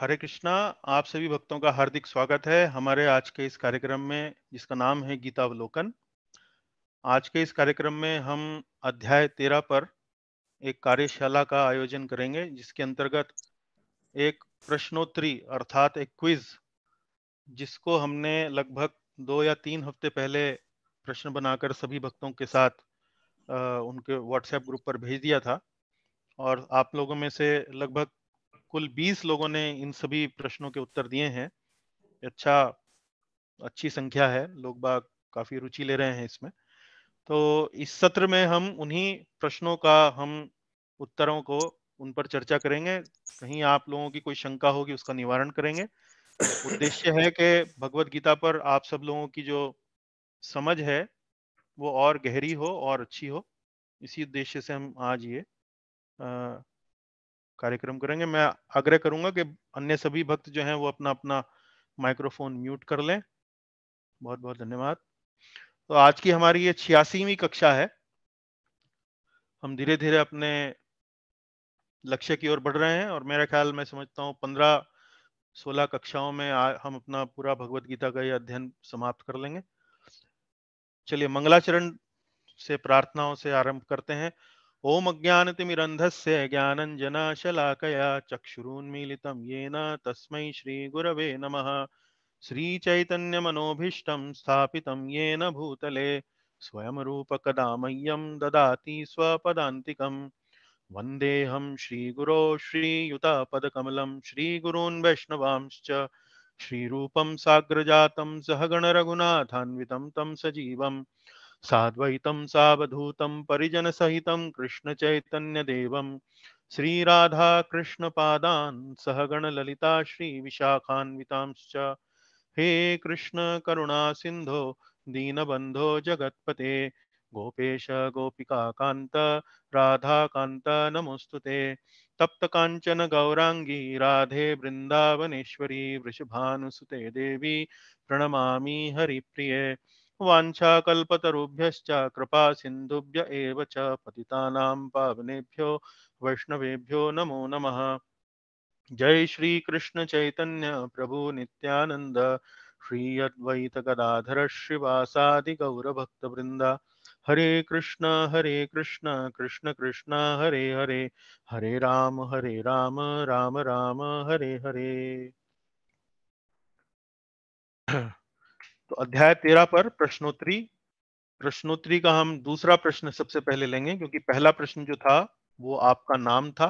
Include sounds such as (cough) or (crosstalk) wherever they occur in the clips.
हरे कृष्णा आप सभी भक्तों का हार्दिक स्वागत है हमारे आज के इस कार्यक्रम में जिसका नाम है गीतावलोकन आज के इस कार्यक्रम में हम अध्याय तेरह पर एक कार्यशाला का आयोजन करेंगे जिसके अंतर्गत एक प्रश्नोत्तरी अर्थात एक क्विज जिसको हमने लगभग दो या तीन हफ्ते पहले प्रश्न बनाकर सभी भक्तों के साथ उनके व्हाट्सएप ग्रुप पर भेज दिया था और आप लोगों में से लगभग कुल 20 लोगों ने इन सभी प्रश्नों के उत्तर दिए हैं अच्छा अच्छी संख्या है लोग बाग काफी रुचि ले रहे हैं इसमें तो इस सत्र में हम उन्हीं प्रश्नों का हम उत्तरों को उन पर चर्चा करेंगे कहीं आप लोगों की कोई शंका होगी उसका निवारण करेंगे उद्देश्य है कि भगवत गीता पर आप सब लोगों की जो समझ है वो और गहरी हो और अच्छी हो इसी उद्देश्य से हम आज ये कार्यक्रम करेंगे मैं आग्रह करूंगा कि अन्य सभी भक्त जो हैं वो अपना अपना माइक्रोफोन म्यूट कर लें बहुत बहुत धन्यवाद तो आज की हमारी ये छियासीवी कक्षा है हम धीरे धीरे अपने लक्ष्य की ओर बढ़ रहे हैं और मेरा ख्याल मैं समझता हूँ पंद्रह सोलह कक्षाओं में आ, हम अपना पूरा भगवत गीता का ये अध्ययन समाप्त कर लेंगे चलिए मंगलाचरण से प्रार्थनाओं से आरंभ करते हैं ओम अज्ञानतिमिरन्धस्य ज्ञानञ्जनाशलाकया चक्षुरुन्मीलितं येन तस्मै श्रीगुरवे नमः श्रीचैतन्यमनोभीष्टं स्थापितं येन भूतले स्वयं रूपकदामय्यं ददाति स्वपदान्तिकं वन्देऽहं श्रीगुरो श्रीयुतापदकमलं श्रीगुरून् वैष्णवांश्च श्रीरूपं साग्रजातं सहगणरघुनाथान्वितं तं सजीवम् साद्वैतं कृष्ण परिजनसहितं कृष्णचैतन्यदेवं ललिता श्री श्रीविशाखान्वितांश्च हे कृष्ण करुणा सिंधो दीनबंधो जगत्पते गोपेश गोपिकान्त नमोस्तुते तप्त कांचन गौरांगी राधे वृंदावनेश्वरी वृषभानुसुते देवी प्रणमामि हरिप्रिये वाञ्छाकल्पतरुभ्यश्च कृपा सिन्धुभ्य एव च पतितानां पावनेभ्यो वैष्णवेभ्यो नमो नमः जय श्री कृष्ण चैतन्य प्रभु नित्यानंद श्री अद्वैत गदाधर हरे कृष्ण हरे कृष्ण कृष्ण कृष्ण हरे हरे हरे राम हरे राम राम, राम हरे हरे तो अध्याय तेरह पर प्रश्नोत्तरी प्रश्नोत्तरी का हम दूसरा प्रश्न सबसे पहले लेंगे क्योंकि पहला प्रश्न जो था वो आपका नाम था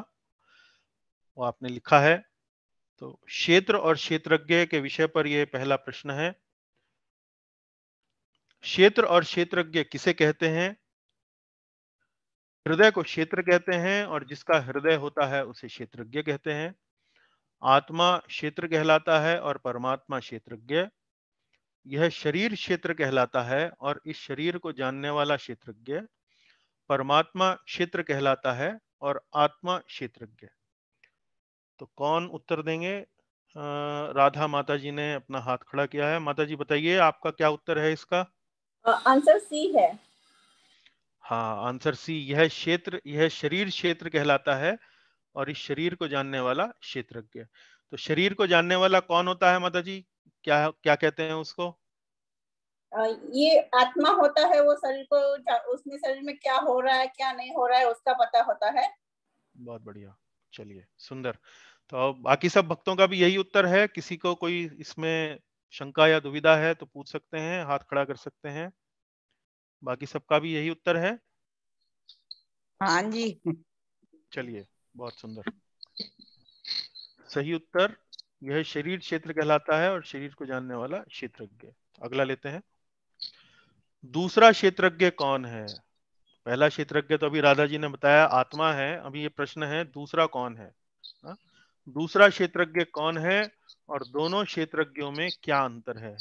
वो आपने लिखा है तो क्षेत्र और क्षेत्रज्ञ के विषय पर यह पहला प्रश्न है क्षेत्र और क्षेत्रज्ञ किसे कहते हैं हृदय को क्षेत्र कहते हैं और जिसका हृदय होता है उसे क्षेत्रज्ञ कहते हैं आत्मा क्षेत्र कहलाता है और परमात्मा क्षेत्रज्ञ यह शरीर क्षेत्र कहलाता है और इस शरीर को जानने वाला क्षेत्रज्ञ परमात्मा क्षेत्र कहलाता है और आत्मा क्षेत्रज्ञ तो कौन उत्तर देंगे राधा माता जी ने अपना हाथ खड़ा किया है माता जी बताइए आपका क्या उत्तर है इसका आंसर सी है हाँ आंसर सी यह क्षेत्र यह शरीर क्षेत्र कहलाता है और इस शरीर को जानने वाला क्षेत्रज्ञ तो शरीर को जानने वाला कौन होता है माता जी क्या क्या कहते हैं उसको ये आत्मा होता है वो शरीर को उसमें शरीर में क्या हो रहा है क्या नहीं हो रहा है उसका पता होता है बहुत बढ़िया चलिए सुंदर तो बाकी सब भक्तों का भी यही उत्तर है किसी को कोई इसमें शंका या दुविधा है तो पूछ सकते हैं हाथ खड़ा कर सकते हैं बाकी सबका भी यही उत्तर है हाँ जी चलिए बहुत सुंदर सही उत्तर यह शरीर क्षेत्र कहलाता है और शरीर को जानने वाला क्षेत्रज्ञ अगला लेते हैं दूसरा क्षेत्रज्ञ कौन है पहला क्षेत्रज्ञ तो अभी राधा जी ने बताया आत्मा है अभी ये प्रश्न है दूसरा कौन है हा? दूसरा क्षेत्रज्ञ कौन है और दोनों क्षेत्रज्ञों में क्या अंतर है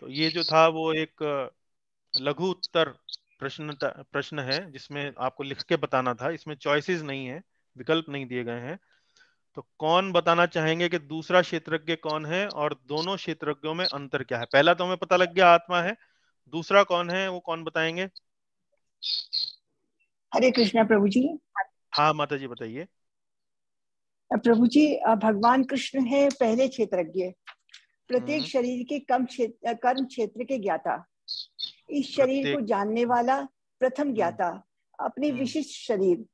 तो ये जो था वो एक लघु उत्तर प्रश्न प्रश्न है जिसमें आपको लिख के बताना था इसमें चॉइसेस नहीं है विकल्प नहीं दिए गए हैं तो कौन बताना चाहेंगे कि दूसरा क्षेत्रज्ञ कौन है और दोनों क्षेत्रज्ञों में अंतर क्या है पहला तो हमें पता लग गया आत्मा है दूसरा कौन है वो कौन बताएंगे हरे कृष्णा प्रभु जी हाँ माता जी बताइए प्रभु जी भगवान कृष्ण है पहले क्षेत्रज्ञ प्रत्येक हम्म। शरीर के कम क्षेत्र कर्म क्षेत्र के ज्ञाता इस शरीर को जानने वाला प्रथम ज्ञाता अपने हम्म। विशिष्ट शरीर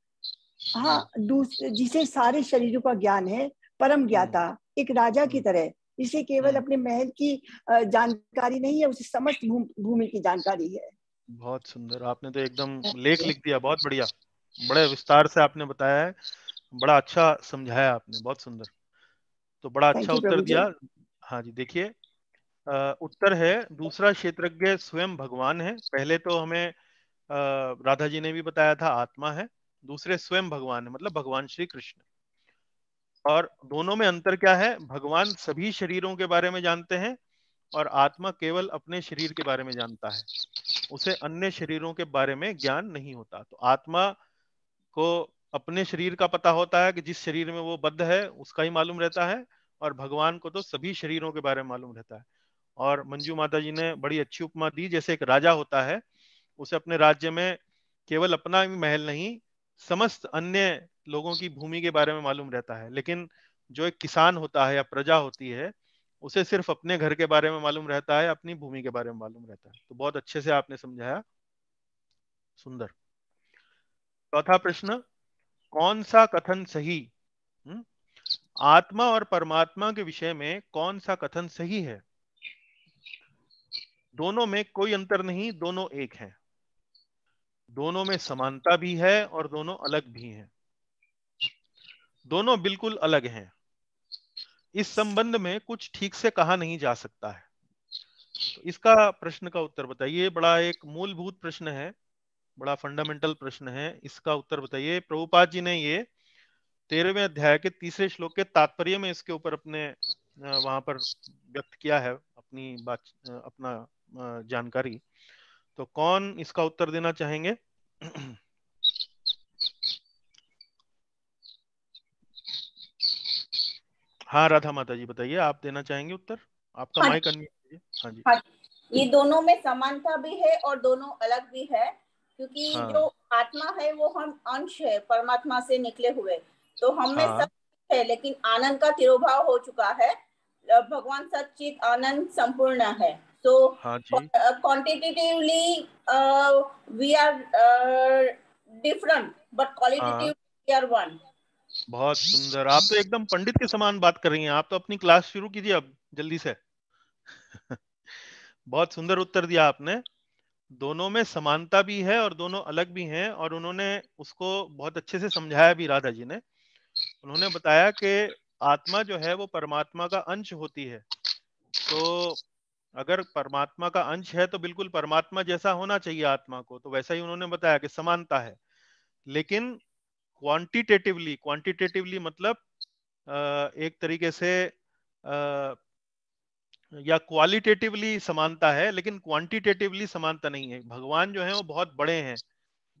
हाँ दूसरे जिसे सारे शरीरों का ज्ञान है परम ज्ञाता हम्म। एक राजा की हम्म। तरह जिसे केवल हम्म। अपने महल की जानकारी नहीं है उसे समस्त भूमि की जानकारी है बहुत सुंदर आपने तो एकदम हाँ। लेख लिख दिया बहुत बढ़िया बड़े विस्तार से आपने बताया है बड़ा अच्छा समझाया आपने बहुत सुंदर तो बड़ा अच्छा उत्तर दिया हाँ जी देखिए उत्तर है दूसरा क्षेत्रज्ञ स्वयं भगवान है पहले तो हमें राधा जी ने भी बताया था आत्मा है दूसरे स्वयं भगवान है मतलब भगवान श्री कृष्ण और दोनों में अंतर क्या है भगवान सभी शरीरों के बारे में जानते हैं और आत्मा केवल अपने शरीर के बारे में जानता है उसे अन्य शरीरों के बारे में ज्ञान नहीं होता तो आत्मा को अपने शरीर का पता होता है कि जिस शरीर में वो बद्ध है उसका ही मालूम रहता है और भगवान को तो सभी शरीरों के बारे में मालूम रहता है और मंजू माता जी ने बड़ी अच्छी उपमा दी जैसे एक राजा होता है उसे अपने राज्य में केवल अपना ही महल नहीं समस्त अन्य लोगों की भूमि के बारे में मालूम रहता है लेकिन जो एक किसान होता है या प्रजा होती है उसे सिर्फ अपने घर के बारे में मालूम रहता है अपनी भूमि के बारे में मालूम रहता है तो बहुत अच्छे से आपने समझाया सुंदर चौथा तो प्रश्न कौन सा कथन सही हुँ? हम्म। आत्मा और परमात्मा के विषय में कौन सा कथन सही है दोनों में कोई अंतर नहीं दोनों एक हैं दोनों में समानता भी है और दोनों अलग भी हैं दोनों बिल्कुल अलग हैं इस संबंध में कुछ ठीक से कहा नहीं जा सकता है तो इसका प्रश्न का उत्तर बताइए बड़ा एक मूलभूत प्रश्न है बड़ा फंडामेंटल प्रश्न है इसका उत्तर बताइए प्रभुपाद जी ने ये तेरहवें अध्याय के तीसरे श्लोक के तात्पर्य में इसके ऊपर अपने वहां पर व्यक्त किया है अपनी बात अपना जानकारी तो कौन इसका उत्तर देना चाहेंगे हाँ राधा माता जी बताइए आप देना चाहेंगे उत्तर आपका हाँ माइक हाँ जी हाँ, ये दोनों में समानता भी है और दोनों अलग भी है क्योंकि हाँ, जो आत्मा है वो हम अंश है परमात्मा से निकले हुए तो हम में हाँ, सब है लेकिन आनंद का तिरुभाव हो चुका है भगवान सचित आनंद संपूर्ण है So हाँ uh, quantitatively uh, we are uh, different, but qualitatively हाँ। we are one. बहुत सुंदर आप तो एकदम पंडित के समान बात कर रही हैं आप तो अपनी क्लास शुरू कीजिए अब जल्दी से (laughs) बहुत सुंदर उत्तर दिया आपने दोनों में समानता भी है और दोनों अलग भी हैं और उन्होंने उसको बहुत अच्छे से समझाया भी राधा जी ने उन्होंने बताया कि आत्मा जो है वो परमात्मा का अंश होती है तो अगर परमात्मा का अंश है तो बिल्कुल परमात्मा जैसा होना चाहिए आत्मा को तो वैसा ही उन्होंने बताया कि समानता है लेकिन क्वांटिटेटिवली क्वांटिटेटिवली मतलब एक तरीके से या क्वालिटेटिवली समानता है लेकिन क्वांटिटेटिवली समानता नहीं है भगवान जो है वो बहुत बड़े हैं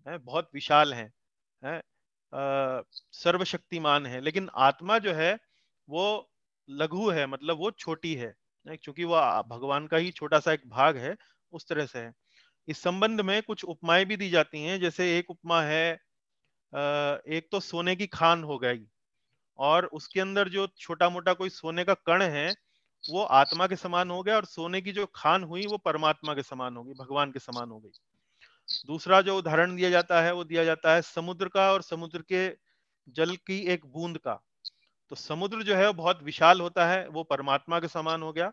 है, बहुत विशाल हैं है, सर्वशक्तिमान है लेकिन आत्मा जो है वो लघु है मतलब वो छोटी है क्योंकि वह भगवान का ही छोटा सा एक भाग है उस तरह से है इस संबंध में कुछ उपमाएं भी दी जाती हैं जैसे एक उपमा है एक तो सोने की खान हो गई और उसके अंदर जो छोटा मोटा कोई सोने का कण है वो आत्मा के समान हो गया और सोने की जो खान हुई वो परमात्मा के समान हो गई भगवान के समान हो गई दूसरा जो उदाहरण दिया जाता है वो दिया जाता है समुद्र का और समुद्र के जल की एक बूंद का तो समुद्र जो है वो बहुत विशाल होता है वो परमात्मा के समान हो गया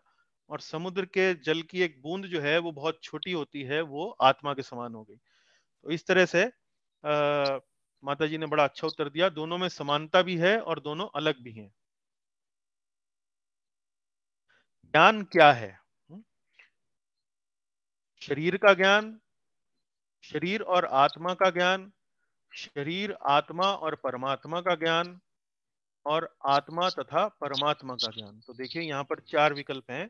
और समुद्र के जल की एक बूंद जो है वो बहुत छोटी होती है वो आत्मा के समान हो गई तो इस तरह से आ, माता जी ने बड़ा अच्छा उत्तर दिया दोनों में समानता भी है और दोनों अलग भी हैं ज्ञान क्या है शरीर का ज्ञान शरीर और आत्मा का ज्ञान शरीर आत्मा और परमात्मा का ज्ञान और आत्मा तथा परमात्मा का ज्ञान तो देखिए यहाँ पर चार विकल्प हैं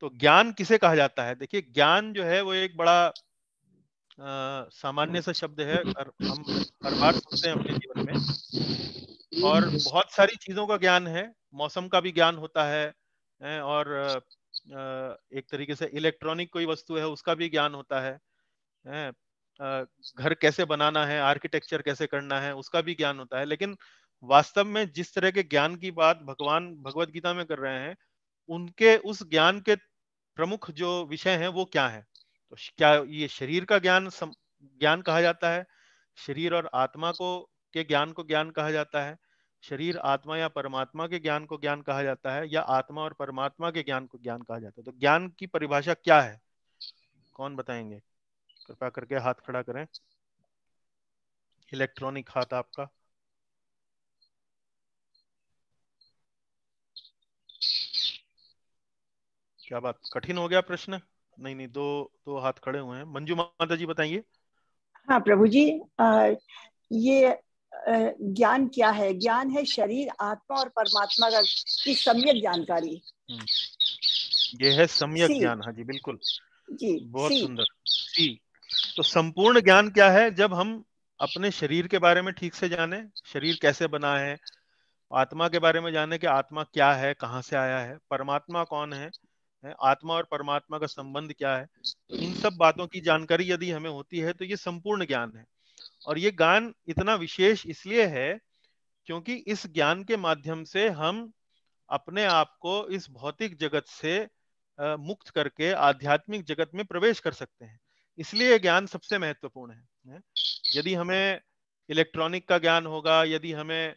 तो ज्ञान किसे कहा जाता है देखिए ज्ञान जो है वो एक बड़ा आ, सामान्य सा शब्द है और हम हर बार सुनते हैं अपने जीवन में और बहुत सारी चीजों का ज्ञान है मौसम का भी ज्ञान होता है और एक तरीके से इलेक्ट्रॉनिक कोई वस्तु है उसका भी ज्ञान होता है घर कैसे बनाना है आर्किटेक्चर कैसे करना है उसका भी ज्ञान होता है लेकिन वास्तव में जिस तरह के ज्ञान की बात भगवान भगवत गीता में कर रहे हैं उनके उस ज्ञान के प्रमुख जो विषय हैं वो क्या है तो क्या ये शरीर का ज्ञान ज्ञान कहा जाता है शरीर और आत्मा को के ज्ञान को ज्ञान कहा जाता है शरीर आत्मा या परमात्मा के ज्ञान को ज्ञान कहा जाता है या आत्मा और परमात्मा के ज्ञान को ज्ञान कहा जाता है तो ज्ञान की परिभाषा क्या है कौन बताएंगे कृपया करके हाथ खड़ा करें इलेक्ट्रॉनिक हाथ आपका क्या बात कठिन हो गया प्रश्न नहीं नहीं दो दो हाथ खड़े हुए हैं मंजू माता जी बताइए हाँ प्रभु जी आ, ये ज्ञान क्या है ज्ञान है शरीर आत्मा और परमात्मा का की सम्यक जानकारी हम्म। ये है सम्यक ज्ञान हाँ जी बिल्कुल जी बहुत सुंदर जी तो संपूर्ण ज्ञान क्या है जब हम अपने शरीर के बारे में ठीक से जाने शरीर कैसे बना है आत्मा के बारे में जाने कि आत्मा क्या है कहाँ से आया है परमात्मा कौन है है आत्मा और परमात्मा का संबंध क्या है इन सब बातों की जानकारी यदि हमें होती है तो ये संपूर्ण ज्ञान है और ये ज्ञान इतना विशेष इसलिए है क्योंकि इस ज्ञान के माध्यम से हम अपने आप को इस भौतिक जगत से मुक्त करके आध्यात्मिक जगत में प्रवेश कर सकते हैं इसलिए ज्ञान सबसे महत्वपूर्ण है यदि हमें इलेक्ट्रॉनिक का ज्ञान होगा यदि हमें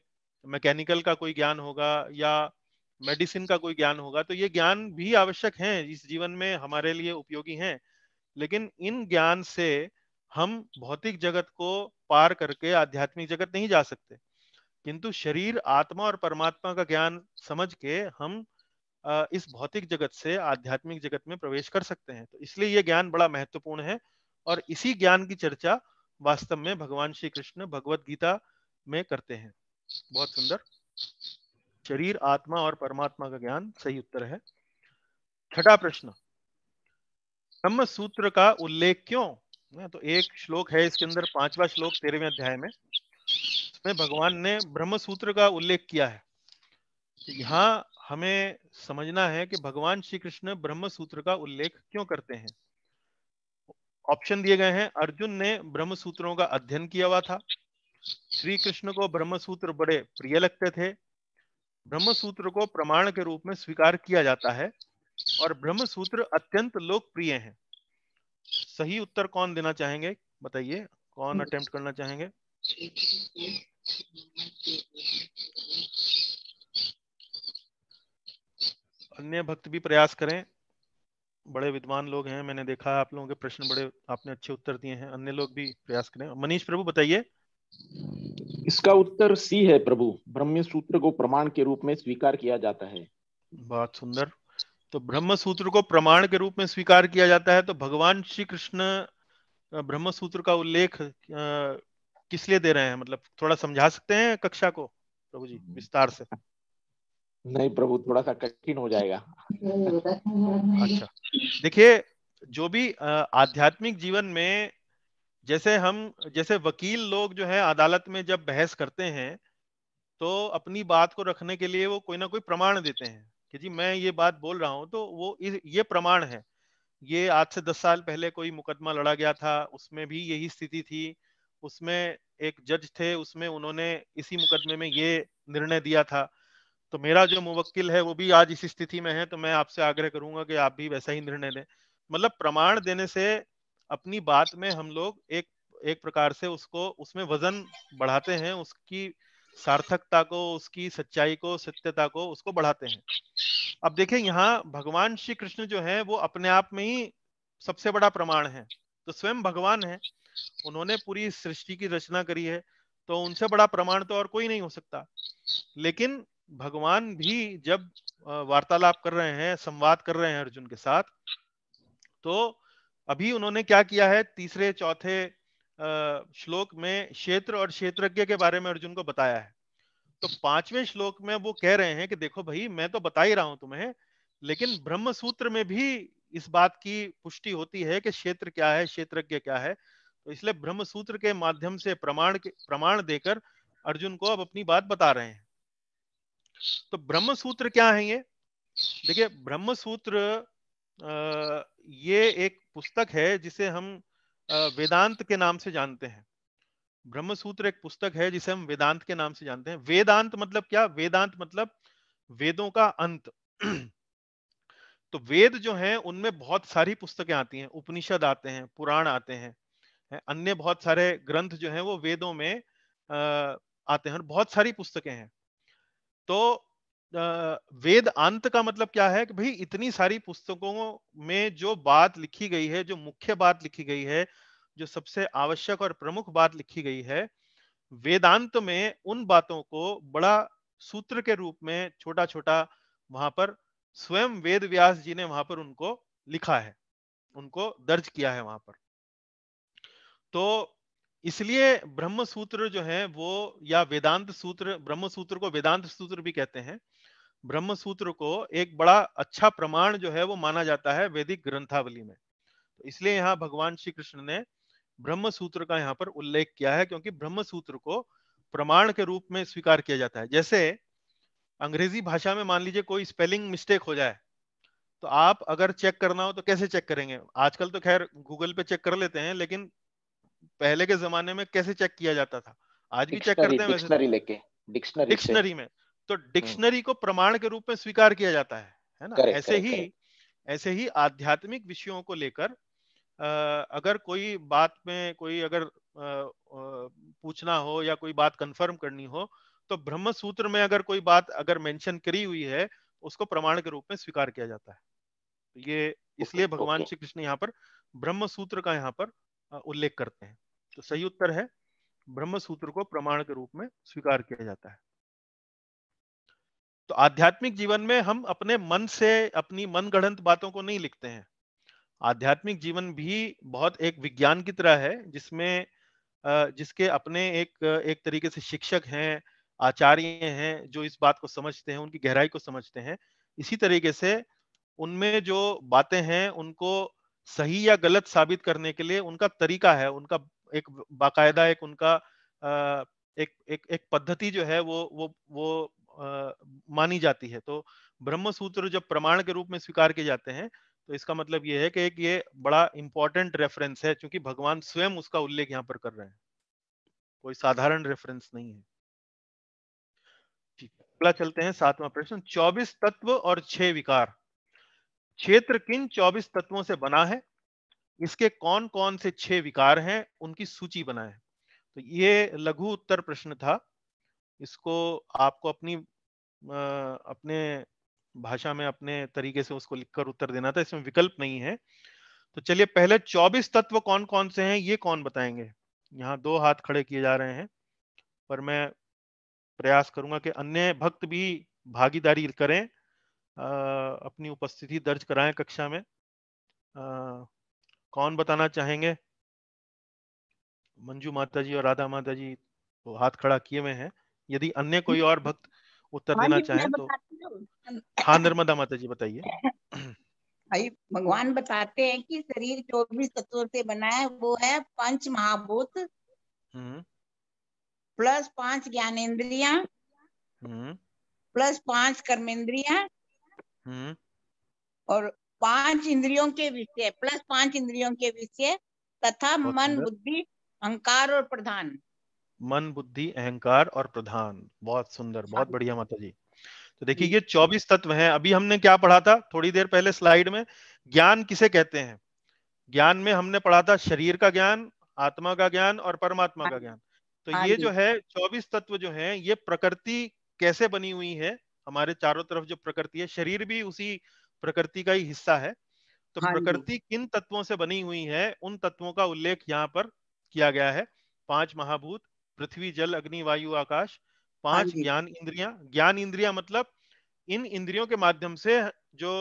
मैकेनिकल का कोई ज्ञान होगा या मेडिसिन का कोई ज्ञान होगा तो ये ज्ञान भी आवश्यक है इस जीवन में हमारे लिए उपयोगी है लेकिन इन ज्ञान से हम भौतिक जगत को पार करके आध्यात्मिक जगत नहीं जा सकते किंतु शरीर आत्मा और परमात्मा का ज्ञान समझ के हम इस भौतिक जगत से आध्यात्मिक जगत में प्रवेश कर सकते हैं तो इसलिए ये ज्ञान बड़ा महत्वपूर्ण है और इसी ज्ञान की चर्चा वास्तव में भगवान श्री कृष्ण भगवत गीता में करते हैं बहुत सुंदर शरीर आत्मा और परमात्मा का ज्ञान सही उत्तर है छठा प्रश्न ब्रह्म सूत्र का उल्लेख क्यों हाँ, तो एक श्लोक है इसके अंदर पांचवा श्लोक तेरहवें अध्याय में इसमें भगवान ने ब्रह्म सूत्र का उल्लेख किया है तो यहाँ हमें समझना है कि भगवान श्री कृष्ण ब्रह्म सूत्र का उल्लेख क्यों करते हैं ऑप्शन दिए गए हैं अर्जुन ने ब्रह्म सूत्रों का अध्ययन किया हुआ था श्री कृष्ण को ब्रह्म सूत्र बड़े प्रिय लगते थे ब्रह्म सूत्र को प्रमाण के रूप में स्वीकार किया जाता है और ब्रह्म सूत्र अत्यंत लोकप्रिय है सही उत्तर कौन देना चाहेंगे बताइए कौन अटेम्प्ट करना चाहेंगे अन्य भक्त भी प्रयास करें बड़े विद्वान लोग हैं मैंने देखा आप लोगों के प्रश्न बड़े आपने अच्छे उत्तर दिए हैं अन्य लोग भी प्रयास करें मनीष प्रभु बताइए इसका उत्तर सी है प्रभु ब्रह्म सूत्र को प्रमाण के रूप में स्वीकार किया जाता है बहुत सुंदर तो ब्रह्म सूत्र को प्रमाण के रूप में स्वीकार किया जाता है तो भगवान श्री कृष्ण ब्रह्म सूत्र का उल्लेख किस लिए दे रहे हैं मतलब थोड़ा समझा सकते हैं कक्षा को प्रभु जी विस्तार से नहीं प्रभु थोड़ा सा कठिन हो जाएगा अच्छा देखिए जो भी आध्यात्मिक जीवन में जैसे हम जैसे वकील लोग जो है अदालत में जब बहस करते हैं तो अपनी बात को रखने के लिए वो कोई ना कोई प्रमाण देते हैं कि जी मैं ये बात बोल रहा हूँ तो वो ये प्रमाण है ये आज से दस साल पहले कोई मुकदमा लड़ा गया था उसमें भी यही स्थिति थी उसमें एक जज थे उसमें उन्होंने इसी मुकदमे में ये निर्णय दिया था तो मेरा जो मुवक्किल है वो भी आज इसी स्थिति में है तो मैं आपसे आग्रह करूंगा कि आप भी वैसा ही निर्णय दें मतलब प्रमाण देने से अपनी बात में हम लोग एक एक प्रकार से उसको उसमें वजन बढ़ाते हैं उसकी सार्थकता को उसकी सच्चाई को सत्यता को उसको बढ़ाते हैं अब देखें यहाँ भगवान श्री कृष्ण जो है वो अपने आप में ही सबसे बड़ा प्रमाण है तो स्वयं भगवान है उन्होंने पूरी सृष्टि की रचना करी है तो उनसे बड़ा प्रमाण तो और कोई नहीं हो सकता लेकिन भगवान भी जब वार्तालाप कर रहे हैं संवाद कर रहे हैं अर्जुन के साथ तो अभी उन्होंने क्या किया है तीसरे चौथे श्लोक में क्षेत्र और क्षेत्रज्ञ के बारे में अर्जुन को बताया है तो पांचवें श्लोक में वो कह रहे हैं कि देखो भाई मैं तो बता ही रहा हूं तुम्हें लेकिन ब्रह्म सूत्र में भी इस बात की पुष्टि होती है कि क्षेत्र क्या है क्षेत्रज्ञ क्या है तो इसलिए ब्रह्म सूत्र के माध्यम से प्रमाण के प्रमाण देकर अर्जुन को अब अपनी बात बता रहे हैं तो ब्रह्म सूत्र क्या है ये देखिए ब्रह्म सूत्र ये एक पुस्तक है जिसे हम वेदांत के नाम से जानते हैं ब्रह्मसूत्र एक पुस्तक है जिसे हम वेदांत के नाम से जानते हैं वेदांत मतलब क्या वेदांत मतलब वेदों का अंत (clears throat) तो वेद जो हैं उनमें बहुत सारी पुस्तकें आती हैं उपनिषद आते हैं पुराण आते हैं अन्य बहुत सारे ग्रंथ जो हैं वो वेदों में आते हैं और बहुत सारी पुस्तकें हैं तो वेद अंत का मतलब क्या है कि भाई इतनी सारी पुस्तकों में जो बात लिखी गई है जो मुख्य बात लिखी गई है जो सबसे आवश्यक और प्रमुख बात लिखी गई है वेदांत में उन बातों को बड़ा सूत्र के रूप में छोटा छोटा वहां पर स्वयं वेद व्यास जी ने वहां पर उनको लिखा है उनको दर्ज किया है वहां पर तो इसलिए ब्रह्म सूत्र जो है वो या वेदांत सूत्र ब्रह्म सूत्र को वेदांत सूत्र भी कहते हैं ब्रह्म सूत्र को एक बड़ा अच्छा प्रमाण जो है वो माना जाता है वैदिक ग्रंथावली में तो इसलिए यहाँ भगवान श्री कृष्ण ने ब्रह्म सूत्र का यहाँ पर उल्लेख किया है क्योंकि ब्रह्म सूत्र को प्रमाण के रूप में स्वीकार किया जाता है जैसे अंग्रेजी भाषा में मान लीजिए कोई स्पेलिंग मिस्टेक हो जाए तो आप अगर चेक करना हो तो कैसे चेक करेंगे आजकल तो खैर गूगल पे चेक कर लेते हैं लेकिन पहले के जमाने में कैसे चेक किया जाता था आज भी चेक करते हैं डिक्शनरी तो। लेके डिक्शनरी में तो हम्म। डिक्शनरी को प्रमाण के रूप में स्वीकार किया जाता है है ना correct, ऐसे correct, ही correct. ऐसे ही आध्यात्मिक विषयों को लेकर अगर कोई बात में कोई अगर आ, पूछना हो या कोई बात कंफर्म करनी हो तो ब्रह्म सूत्र में अगर कोई बात अगर मेंशन करी हुई है उसको प्रमाण के रूप में स्वीकार किया जाता है तो ये इसलिए भगवान श्री कृष्ण यहाँ पर ब्रह्म सूत्र का यहाँ पर उल्लेख करते हैं तो सही उत्तर है ब्रह्म सूत्र को प्रमाण के रूप में स्वीकार किया जाता है तो आध्यात्मिक जीवन में हम अपने मन से अपनी मन गढ़ंत बातों को नहीं लिखते हैं आध्यात्मिक जीवन भी बहुत एक विज्ञान की तरह है जिसमें जिसके अपने एक एक तरीके से शिक्षक हैं आचार्य हैं जो इस बात को समझते हैं उनकी गहराई को समझते हैं इसी तरीके से उनमें जो बातें हैं उनको सही या गलत साबित करने के लिए उनका तरीका है उनका एक बाकायदा एक उनका एक एक एक पद्धति जो है वो वो वो मानी जाती है तो ब्रह्म सूत्र जब प्रमाण के रूप में स्वीकार किए जाते हैं तो इसका मतलब यह है कि एक ये बड़ा इंपॉर्टेंट रेफरेंस है क्योंकि भगवान स्वयं उसका उल्लेख यहाँ पर कर रहे हैं कोई साधारण रेफरेंस नहीं है अगला चलते हैं सातवां प्रश्न चौबीस तत्व और छह विकार क्षेत्र किन चौबीस तत्वों से बना है इसके कौन कौन से छह विकार हैं उनकी सूची बनाए तो ये लघु उत्तर प्रश्न था इसको आपको अपनी अपने भाषा में अपने तरीके से उसको लिखकर उत्तर देना था इसमें विकल्प नहीं है तो चलिए पहले 24 तत्व कौन कौन से हैं ये कौन बताएंगे यहाँ दो हाथ खड़े किए जा रहे हैं पर मैं प्रयास करूंगा कि अन्य भक्त भी भागीदारी करें आ, अपनी उपस्थिति दर्ज कराएं कक्षा में आ, कौन बताना चाहेंगे मंजू माता जी और राधा माता जी तो हाथ खड़ा किए हुए हैं यदि अन्य कोई और (laughs) भक्त उत्तर देना चाहे तो हाँ नर्मदा माता जी बताइए (clears throat) भाई भगवान बताते हैं कि शरीर जो भी तत्वों से बना है वो है पंच महाभूत हम्म। प्लस पांच ज्ञानेन्द्रिया हम्म। प्लस पांच कर्मेंद्रिया हम्म। और पांच इंद्रियों के विषय प्लस पांच इंद्रियों के विषय तथा मन बुद्धि अहंकार और प्रधान मन बुद्धि अहंकार और प्रधान बहुत सुंदर बहुत हाँ। बढ़िया माता तो जी तो देखिए ये चौबीस तत्व हैं अभी हमने क्या पढ़ा था थोड़ी देर पहले स्लाइड में ज्ञान किसे कहते हैं ज्ञान में हमने पढ़ा था शरीर का ज्ञान आत्मा का ज्ञान और परमात्मा का हाँ। ज्ञान तो हाँ ये जो है चौबीस तत्व जो है ये प्रकृति कैसे बनी हुई है हमारे चारों तरफ जो प्रकृति है शरीर भी उसी प्रकृति का ही हिस्सा है तो प्रकृति किन तत्वों से बनी हुई है उन तत्वों का उल्लेख यहाँ पर किया गया है पांच महाभूत पृथ्वी जल अग्नि वायु आकाश हाँ पांच ज्ञान इंद्रिया ज्ञान इंद्रिया मतलब इन इंद्रियों के माध्यम से जो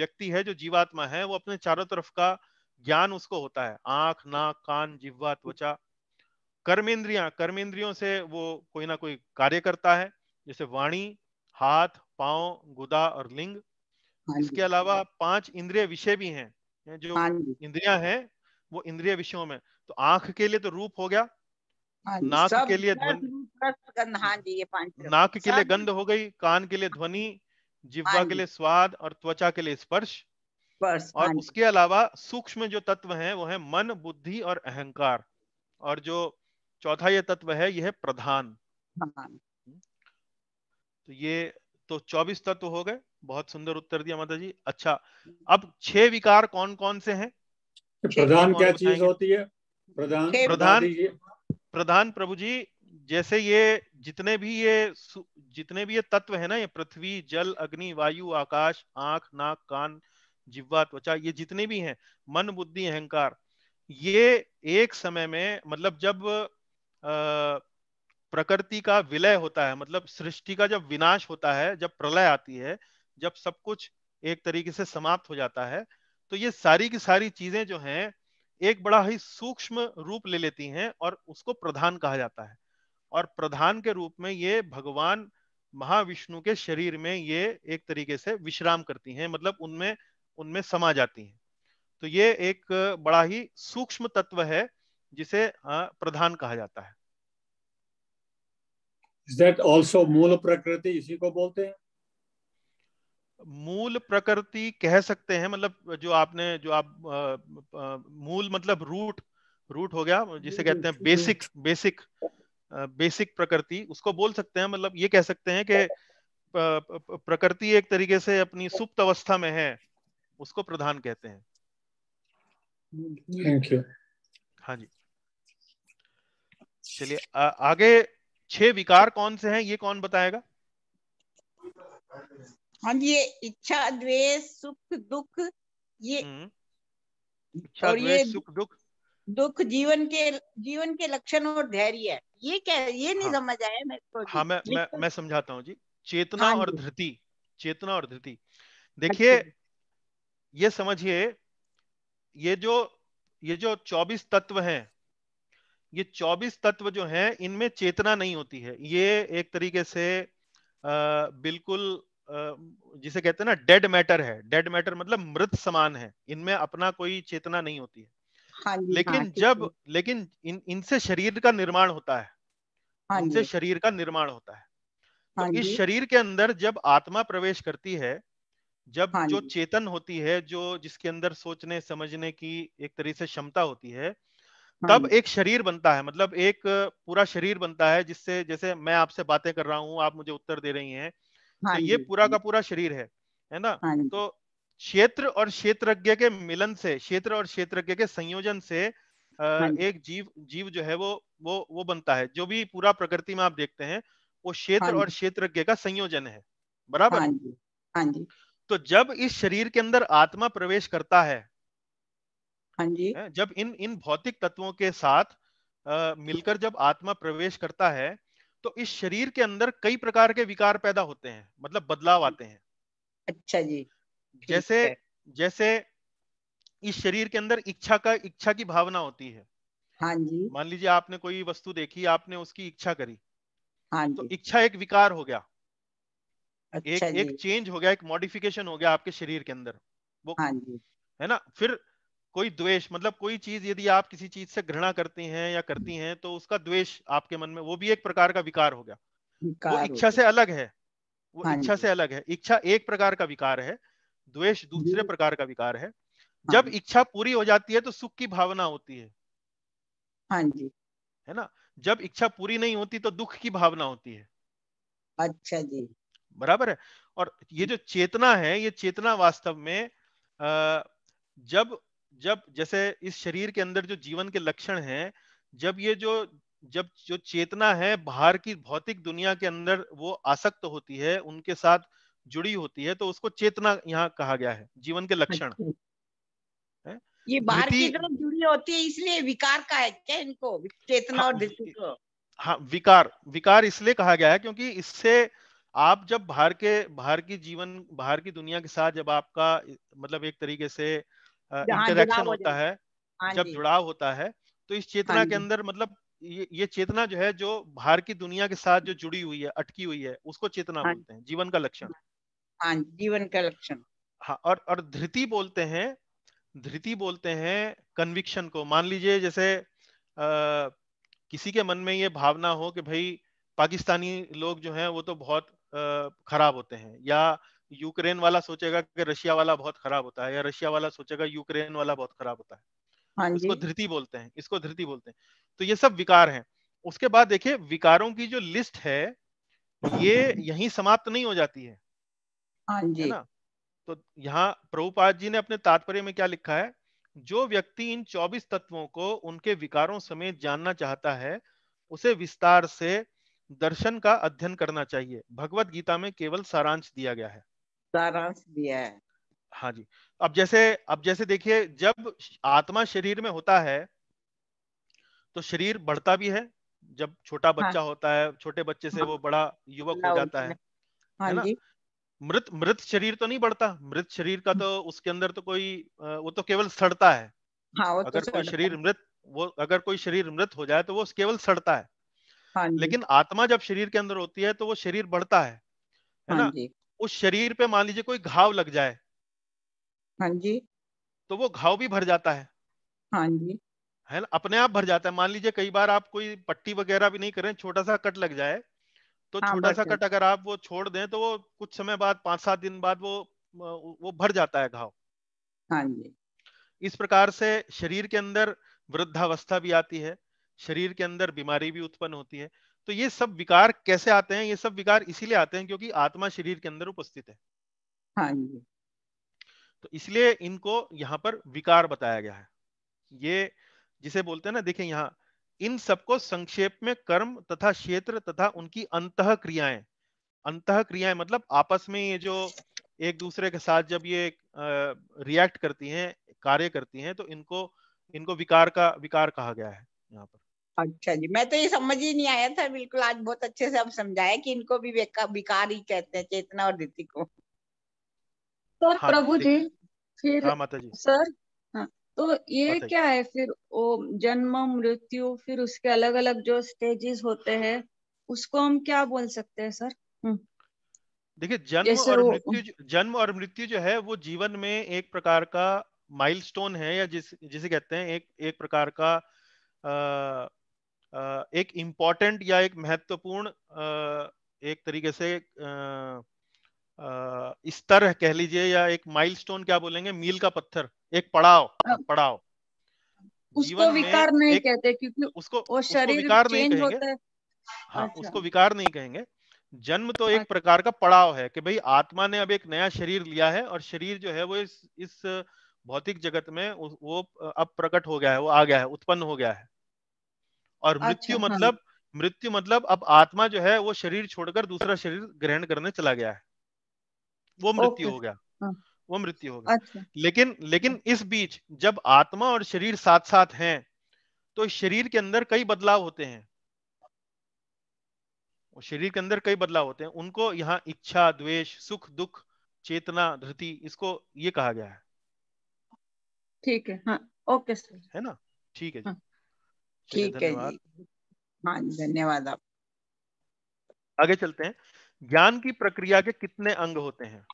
व्यक्ति है जो जीवात्मा है वो अपने चारों तरफ का ज्ञान उसको होता है आंख नाक कान जिह्वा त्वचा कर्मेंद्रिया कर्मेंद्रियों से वो कोई ना कोई कार्य करता है जैसे वाणी हाथ पांव गुदा और लिंग हाँ इसके अलावा पांच इंद्रिय विषय भी हैं जो हाँ इंद्रिया हैं वो इंद्रिय विषयों में तो आंख के लिए तो रूप हो गया हाँ हाँ नाक के लिए ध्वनि नाक के लिए गंध हो गई कान के लिए ध्वनि जिह्वा हाँ के लिए स्वाद और त्वचा के लिए स्पर्श और उसके अलावा सूक्ष्म जो तत्व हैं वो है मन बुद्धि और अहंकार और जो चौथा ये तत्व है यह प्रधान तो ये तो चौबीस तत्व हो गए बहुत सुंदर उत्तर दिया माता जी अच्छा हम्म। अब छह विकार कौन कौन से हैं तो प्रधान क्या चीज होती है प्रधान प्रधान प्रधान प्रभु जी जैसे ये जितने भी ये जितने भी ये तत्व है ना ये पृथ्वी जल अग्नि वायु आकाश आंख नाक कान जिब्वा त्वचा ये जितने भी हैं मन बुद्धि अहंकार ये एक समय में मतलब जब प्रकृति का विलय होता है मतलब सृष्टि का जब विनाश होता है जब प्रलय आती है जब सब कुछ एक तरीके से समाप्त हो जाता है तो ये सारी की सारी चीजें जो हैं एक बड़ा ही सूक्ष्म रूप ले लेती हैं और उसको प्रधान कहा जाता है और प्रधान के रूप में ये भगवान महाविष्णु के शरीर में ये एक तरीके से विश्राम करती हैं मतलब उनमें उनमें समा जाती हैं तो ये एक बड़ा ही सूक्ष्म तत्व है जिसे प्रधान कहा जाता है Is that also मूल प्रकृति इसी को बोलते हैं मूल प्रकृति कह सकते हैं मतलब जो आपने जो आप आ, आ, मूल मतलब रूट रूट हो गया जिसे कहते हैं बेसिक बेसिक बेसिक प्रकृति उसको बोल सकते हैं मतलब ये कह सकते हैं कि प्रकृति एक तरीके से अपनी सुप्त अवस्था में है उसको प्रधान कहते हैं थैंक यू हाँ जी चलिए आगे छह विकार कौन से हैं ये कौन बताएगा हाँ जी ये इच्छा द्वेष सुख दुख ये हम्म। और ये सुख दुख दुख जीवन के जीवन के लक्षण और धैर्य है ये क्या ये नहीं हाँ, समझ आया मेरे को हाँ मैं मैं मैं समझाता हूँ जी चेतना हाँ और धृति चेतना और धृति अच्छा देखिए ये समझिए ये जो ये जो 24 तत्व हैं ये 24 तत्व जो हैं इनमें चेतना नहीं होती है ये एक तरीके से आ, बिल्कुल जिसे कहते हैं ना डेड मैटर है डेड मैटर मतलब मृत समान है इनमें अपना कोई चेतना नहीं होती है हाँ, हाँ लेकिन हाँ, जब लेकिन इन इनसे शरीर का निर्माण होता है हाँ इनसे शरीर का निर्माण होता है तो हाँ इस शरीर के अंदर जब आत्मा प्रवेश करती है जब हाँ जो चेतन होती है जो जिसके अंदर सोचने समझने की एक तरह से क्षमता होती है तब एक शरीर बनता है मतलब एक पूरा शरीर बनता है जिससे जैसे मैं आपसे बातें कर रहा हूँ आप मुझे उत्तर दे रही हैं तो ये पूरा हाँ का पूरा शरीर है है ना हाँ तो क्षेत्र और क्षेत्रज्ञ के मिलन से क्षेत्र और क्षेत्रज्ञ के संयोजन से एक जीव जीव जो है वो वो वो बनता है जो भी पूरा प्रकृति में आप देखते हैं वो क्षेत्र और क्षेत्रज्ञ का संयोजन है बराबर हाँ जी तो जब इस शरीर के अंदर आत्मा प्रवेश करता है हाँ जी जब इन इन भौतिक तत्वों के साथ आ, मिलकर जब आत्मा प्रवेश करता है तो इस शरीर के अंदर कई प्रकार के विकार पैदा होते हैं मतलब बदलाव आते हैं अच्छा जी जैसे जैसे इस शरीर के अंदर इच्छा का इच्छा की भावना होती है हाँ जी मान लीजिए आपने कोई वस्तु देखी आपने उसकी इच्छा करी हाँ तो इच्छा एक विकार हो गया अच्छा एक एक चेंज हो गया एक मॉडिफिकेशन हो गया आपके शरीर के अंदर वो हाँ जी है ना फिर कोई द्वेष मतलब कोई चीज यदि आप किसी चीज से घृणा करते हैं या करती हैं तो उसका द्वेष आपके मन में वो भी एक प्रकार का विकार हो गया वो इच्छा से अलग है वो हाँ इच्छा से अलग है इच्छा एक प्रकार का विकार है द्वेष दूसरे प्रकार का विकार है हाँ जब इच्छा पूरी हो जाती है तो सुख की भावना होती है हाँ जी है ना जब इच्छा पूरी नहीं होती तो दुख की भावना होती है अच्छा जी बराबर है और ये जो चेतना है ये चेतना वास्तव में जब जब जैसे इस शरीर के अंदर जो जीवन के लक्षण हैं जब ये जो जब जो चेतना है बाहर की भौतिक दुनिया के अंदर वो आसक्त होती है उनके साथ जुड़ी होती है तो उसको चेतना यहाँ कहा गया है जीवन के लक्षण अच्छा। ये बाहर की तरफ जुड़ी होती है इसलिए विकार का है क्या इनको चेतना और धृति हाँ, को हाँ विकार विकार इसलिए कहा गया है क्योंकि इससे आप जब बाहर के बाहर की जीवन बाहर की दुनिया के साथ जब आपका मतलब एक तरीके से इंटरेक्शन होता है हाँ जब जुड़ाव होता है तो इस चेतना हाँ के अंदर मतलब ये, ये चेतना जो है जो बाहर की दुनिया के साथ जो जुड़ी हुई है अटकी हुई है उसको चेतना हाँ बोलते हैं जीवन का लक्षण हाँ जीवन का लक्षण हाँ और और धृति बोलते हैं धृति बोलते हैं कन्विक्शन को मान लीजिए जैसे आ, किसी के मन में ये भावना हो कि भाई पाकिस्तानी लोग जो हैं वो तो बहुत खराब होते हैं या यूक्रेन वाला सोचेगा कि रशिया वाला बहुत खराब होता है या रशिया वाला सोचेगा यूक्रेन वाला बहुत खराब होता है हाँ तो इसको धृति बोलते हैं इसको धृति बोलते हैं तो ये सब विकार हैं उसके बाद देखिए विकारों की जो लिस्ट है ये यही समाप्त नहीं हो जाती हाँ है जी। ना तो यहाँ प्रभुपाद जी ने अपने तात्पर्य में क्या लिखा है जो व्यक्ति इन 24 तत्वों को उनके विकारों समेत जानना चाहता है उसे विस्तार से दर्शन का अध्ययन करना चाहिए भगवत गीता में केवल सारांश दिया गया है सारांश दिया है हाँ जी अब जैसे अब जैसे देखिए जब आत्मा शरीर में होता है तो शरीर बढ़ता भी है जब छोटा हाँ। बच्चा हाँ। होता है छोटे बच्चे से हाँ। वो बड़ा युवक हो हाँ। जाता है हाँ जी मृत मृत शरीर तो नहीं बढ़ता मृत शरीर का तो उसके अंदर तो कोई वो तो केवल सड़ता है हाँ, वो तो अगर तो कोई शरीर मृत वो अगर कोई शरीर मृत हो जाए तो वो केवल सड़ता है हाँ लेकिन आत्मा जब शरीर के अंदर होती है तो वो शरीर बढ़ता है है हाँ ना उस शरीर पे मान लीजिए कोई घाव लग जाए हाँ जी तो वो घाव भी भर जाता है हाँ जी है ना अपने आप भर जाता है मान लीजिए कई बार आप कोई पट्टी वगैरह भी नहीं करें छोटा सा कट लग जाए तो हाँ, छोटा सा कट अगर आप वो छोड़ दें तो वो कुछ समय बाद पांच सात दिन बाद वो वो भर जाता है घाव हाँ जी इस प्रकार से शरीर के अंदर वृद्धावस्था भी आती है शरीर के अंदर बीमारी भी उत्पन्न होती है तो ये सब विकार कैसे आते हैं ये सब विकार इसीलिए आते हैं क्योंकि आत्मा शरीर के अंदर उपस्थित है हाँ जी तो इसलिए इनको यहाँ पर विकार बताया गया है ये जिसे बोलते हैं ना देखें यहाँ इन सबको संक्षेप में कर्म तथा क्षेत्र तथा उनकी अंत क्रियाएं अंत क्रियाएं मतलब आपस में ये जो एक दूसरे के साथ जब ये रिएक्ट करती हैं कार्य करती हैं तो इनको इनको विकार का विकार कहा गया है यहाँ पर अच्छा जी मैं तो ये समझ ही नहीं आया था बिल्कुल आज बहुत अच्छे से आप समझाया कि इनको भी विकार ही कहते हैं चेतना और धृति को सर हाँ, प्रभु जी फिर हाँ, माता जी सर हाँ, तो ये क्या है फिर वो जन्म मृत्यु फिर उसके अलग अलग जो स्टेजेस होते हैं उसको हम क्या बोल सकते हैं सर हम्म। देखिए जन्म और मृत्यु जन्म और मृत्यु जो है वो जीवन में एक प्रकार का माइलस्टोन है या जिस जिसे कहते हैं एक एक प्रकार का एक इम्पॉर्टेंट या एक महत्वपूर्ण एक तरीके से स्तर कह लीजिए या एक माइलस्टोन क्या बोलेंगे मील का पत्थर एक पड़ाव हाँ। पड़ाव उसको विकार नहीं एक, कहते क्योंकि उसको वो शरीर उसको विकार नहीं कहेंगे हाँ अच्छा। उसको विकार नहीं कहेंगे जन्म तो एक अच्छा। प्रकार का पड़ाव है कि भाई आत्मा ने अब एक नया शरीर लिया है और शरीर जो है वो इस इस भौतिक जगत में वो अब प्रकट हो गया है वो आ गया है उत्पन्न हो गया है और अच्छा, मृत्यु हाँ। मतलब मृत्यु मतलब अब आत्मा जो है वो शरीर छोड़कर दूसरा शरीर ग्रहण करने चला गया है वो मृत्यु हो गया हाँ। वो मृत्यु हो गया अच्छा। लेकिन लेकिन इस बीच जब आत्मा और शरीर साथ साथ हैं तो शरीर के अंदर कई बदलाव होते हैं शरीर के अंदर कई बदलाव होते हैं उनको यहाँ इच्छा द्वेष सुख दुख चेतना धृति इसको ये कहा गया है ठीक है हाँ, ओके सर है ना ठीक है जी हाँ. ठीक है जी हाँ जी धन्यवाद आप आगे चलते हैं ज्ञान की प्रक्रिया के कितने अंग होते हैं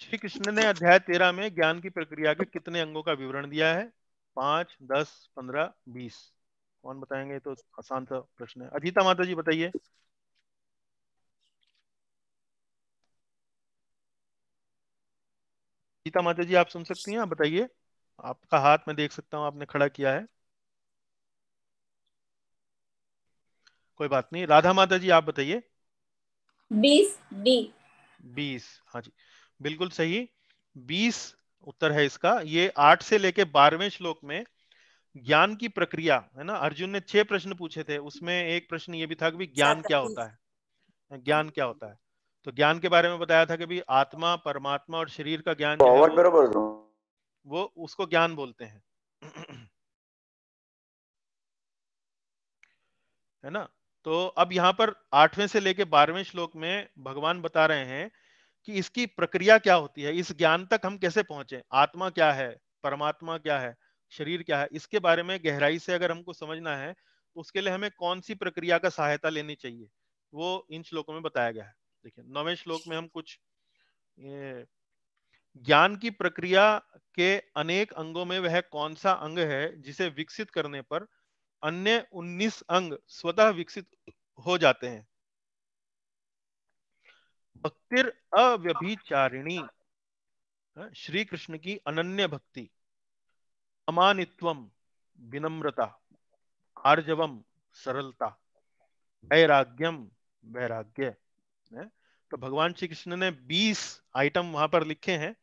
श्री कृष्ण ने अध्याय तेरह में ज्ञान की प्रक्रिया के कितने अंगों का विवरण दिया है पांच दस पंद्रह बीस कौन बताएंगे तो आसान सा प्रश्न है अजीता माता जी बताइए अजीता माता जी आप सुन सकती हैं आप बताइए आपका हाथ में देख सकता हूँ आपने खड़ा किया है कोई बात नहीं राधा माता जी आप बताइए बीस बी बीस हाँ जी बिल्कुल सही बीस उत्तर है इसका ये आठ से लेके बारहवें श्लोक में ज्ञान की प्रक्रिया है ना अर्जुन ने छह प्रश्न पूछे थे उसमें एक प्रश्न ये भी था कि ज्ञान क्या होता है ज्ञान क्या होता है तो ज्ञान के बारे में बताया था कि भी आत्मा परमात्मा और शरीर का ज्ञान वो, वो उसको ज्ञान बोलते हैं (clears throat) है ना तो अब यहाँ पर आठवें से लेके बारहवें श्लोक में भगवान बता रहे हैं कि इसकी प्रक्रिया क्या होती है इस ज्ञान तक हम कैसे पहुंचे आत्मा क्या है परमात्मा क्या है शरीर क्या है इसके बारे में गहराई से अगर हमको समझना है तो उसके लिए हमें कौन सी प्रक्रिया का सहायता लेनी चाहिए वो इन श्लोकों में बताया गया है देखिए नौवे श्लोक में हम कुछ ज्ञान की प्रक्रिया के अनेक अंगों में वह कौन सा अंग है जिसे विकसित करने पर अन्य 19 अंग स्वतः विकसित हो जाते हैं भक्तिर अव्यभिचारिणी श्री कृष्ण की अनन्य भक्ति अमानित्व विनम्रता आर्जवम सरलता वैराग्यम वैराग्य तो भगवान श्री कृष्ण ने 20 आइटम वहां पर लिखे हैं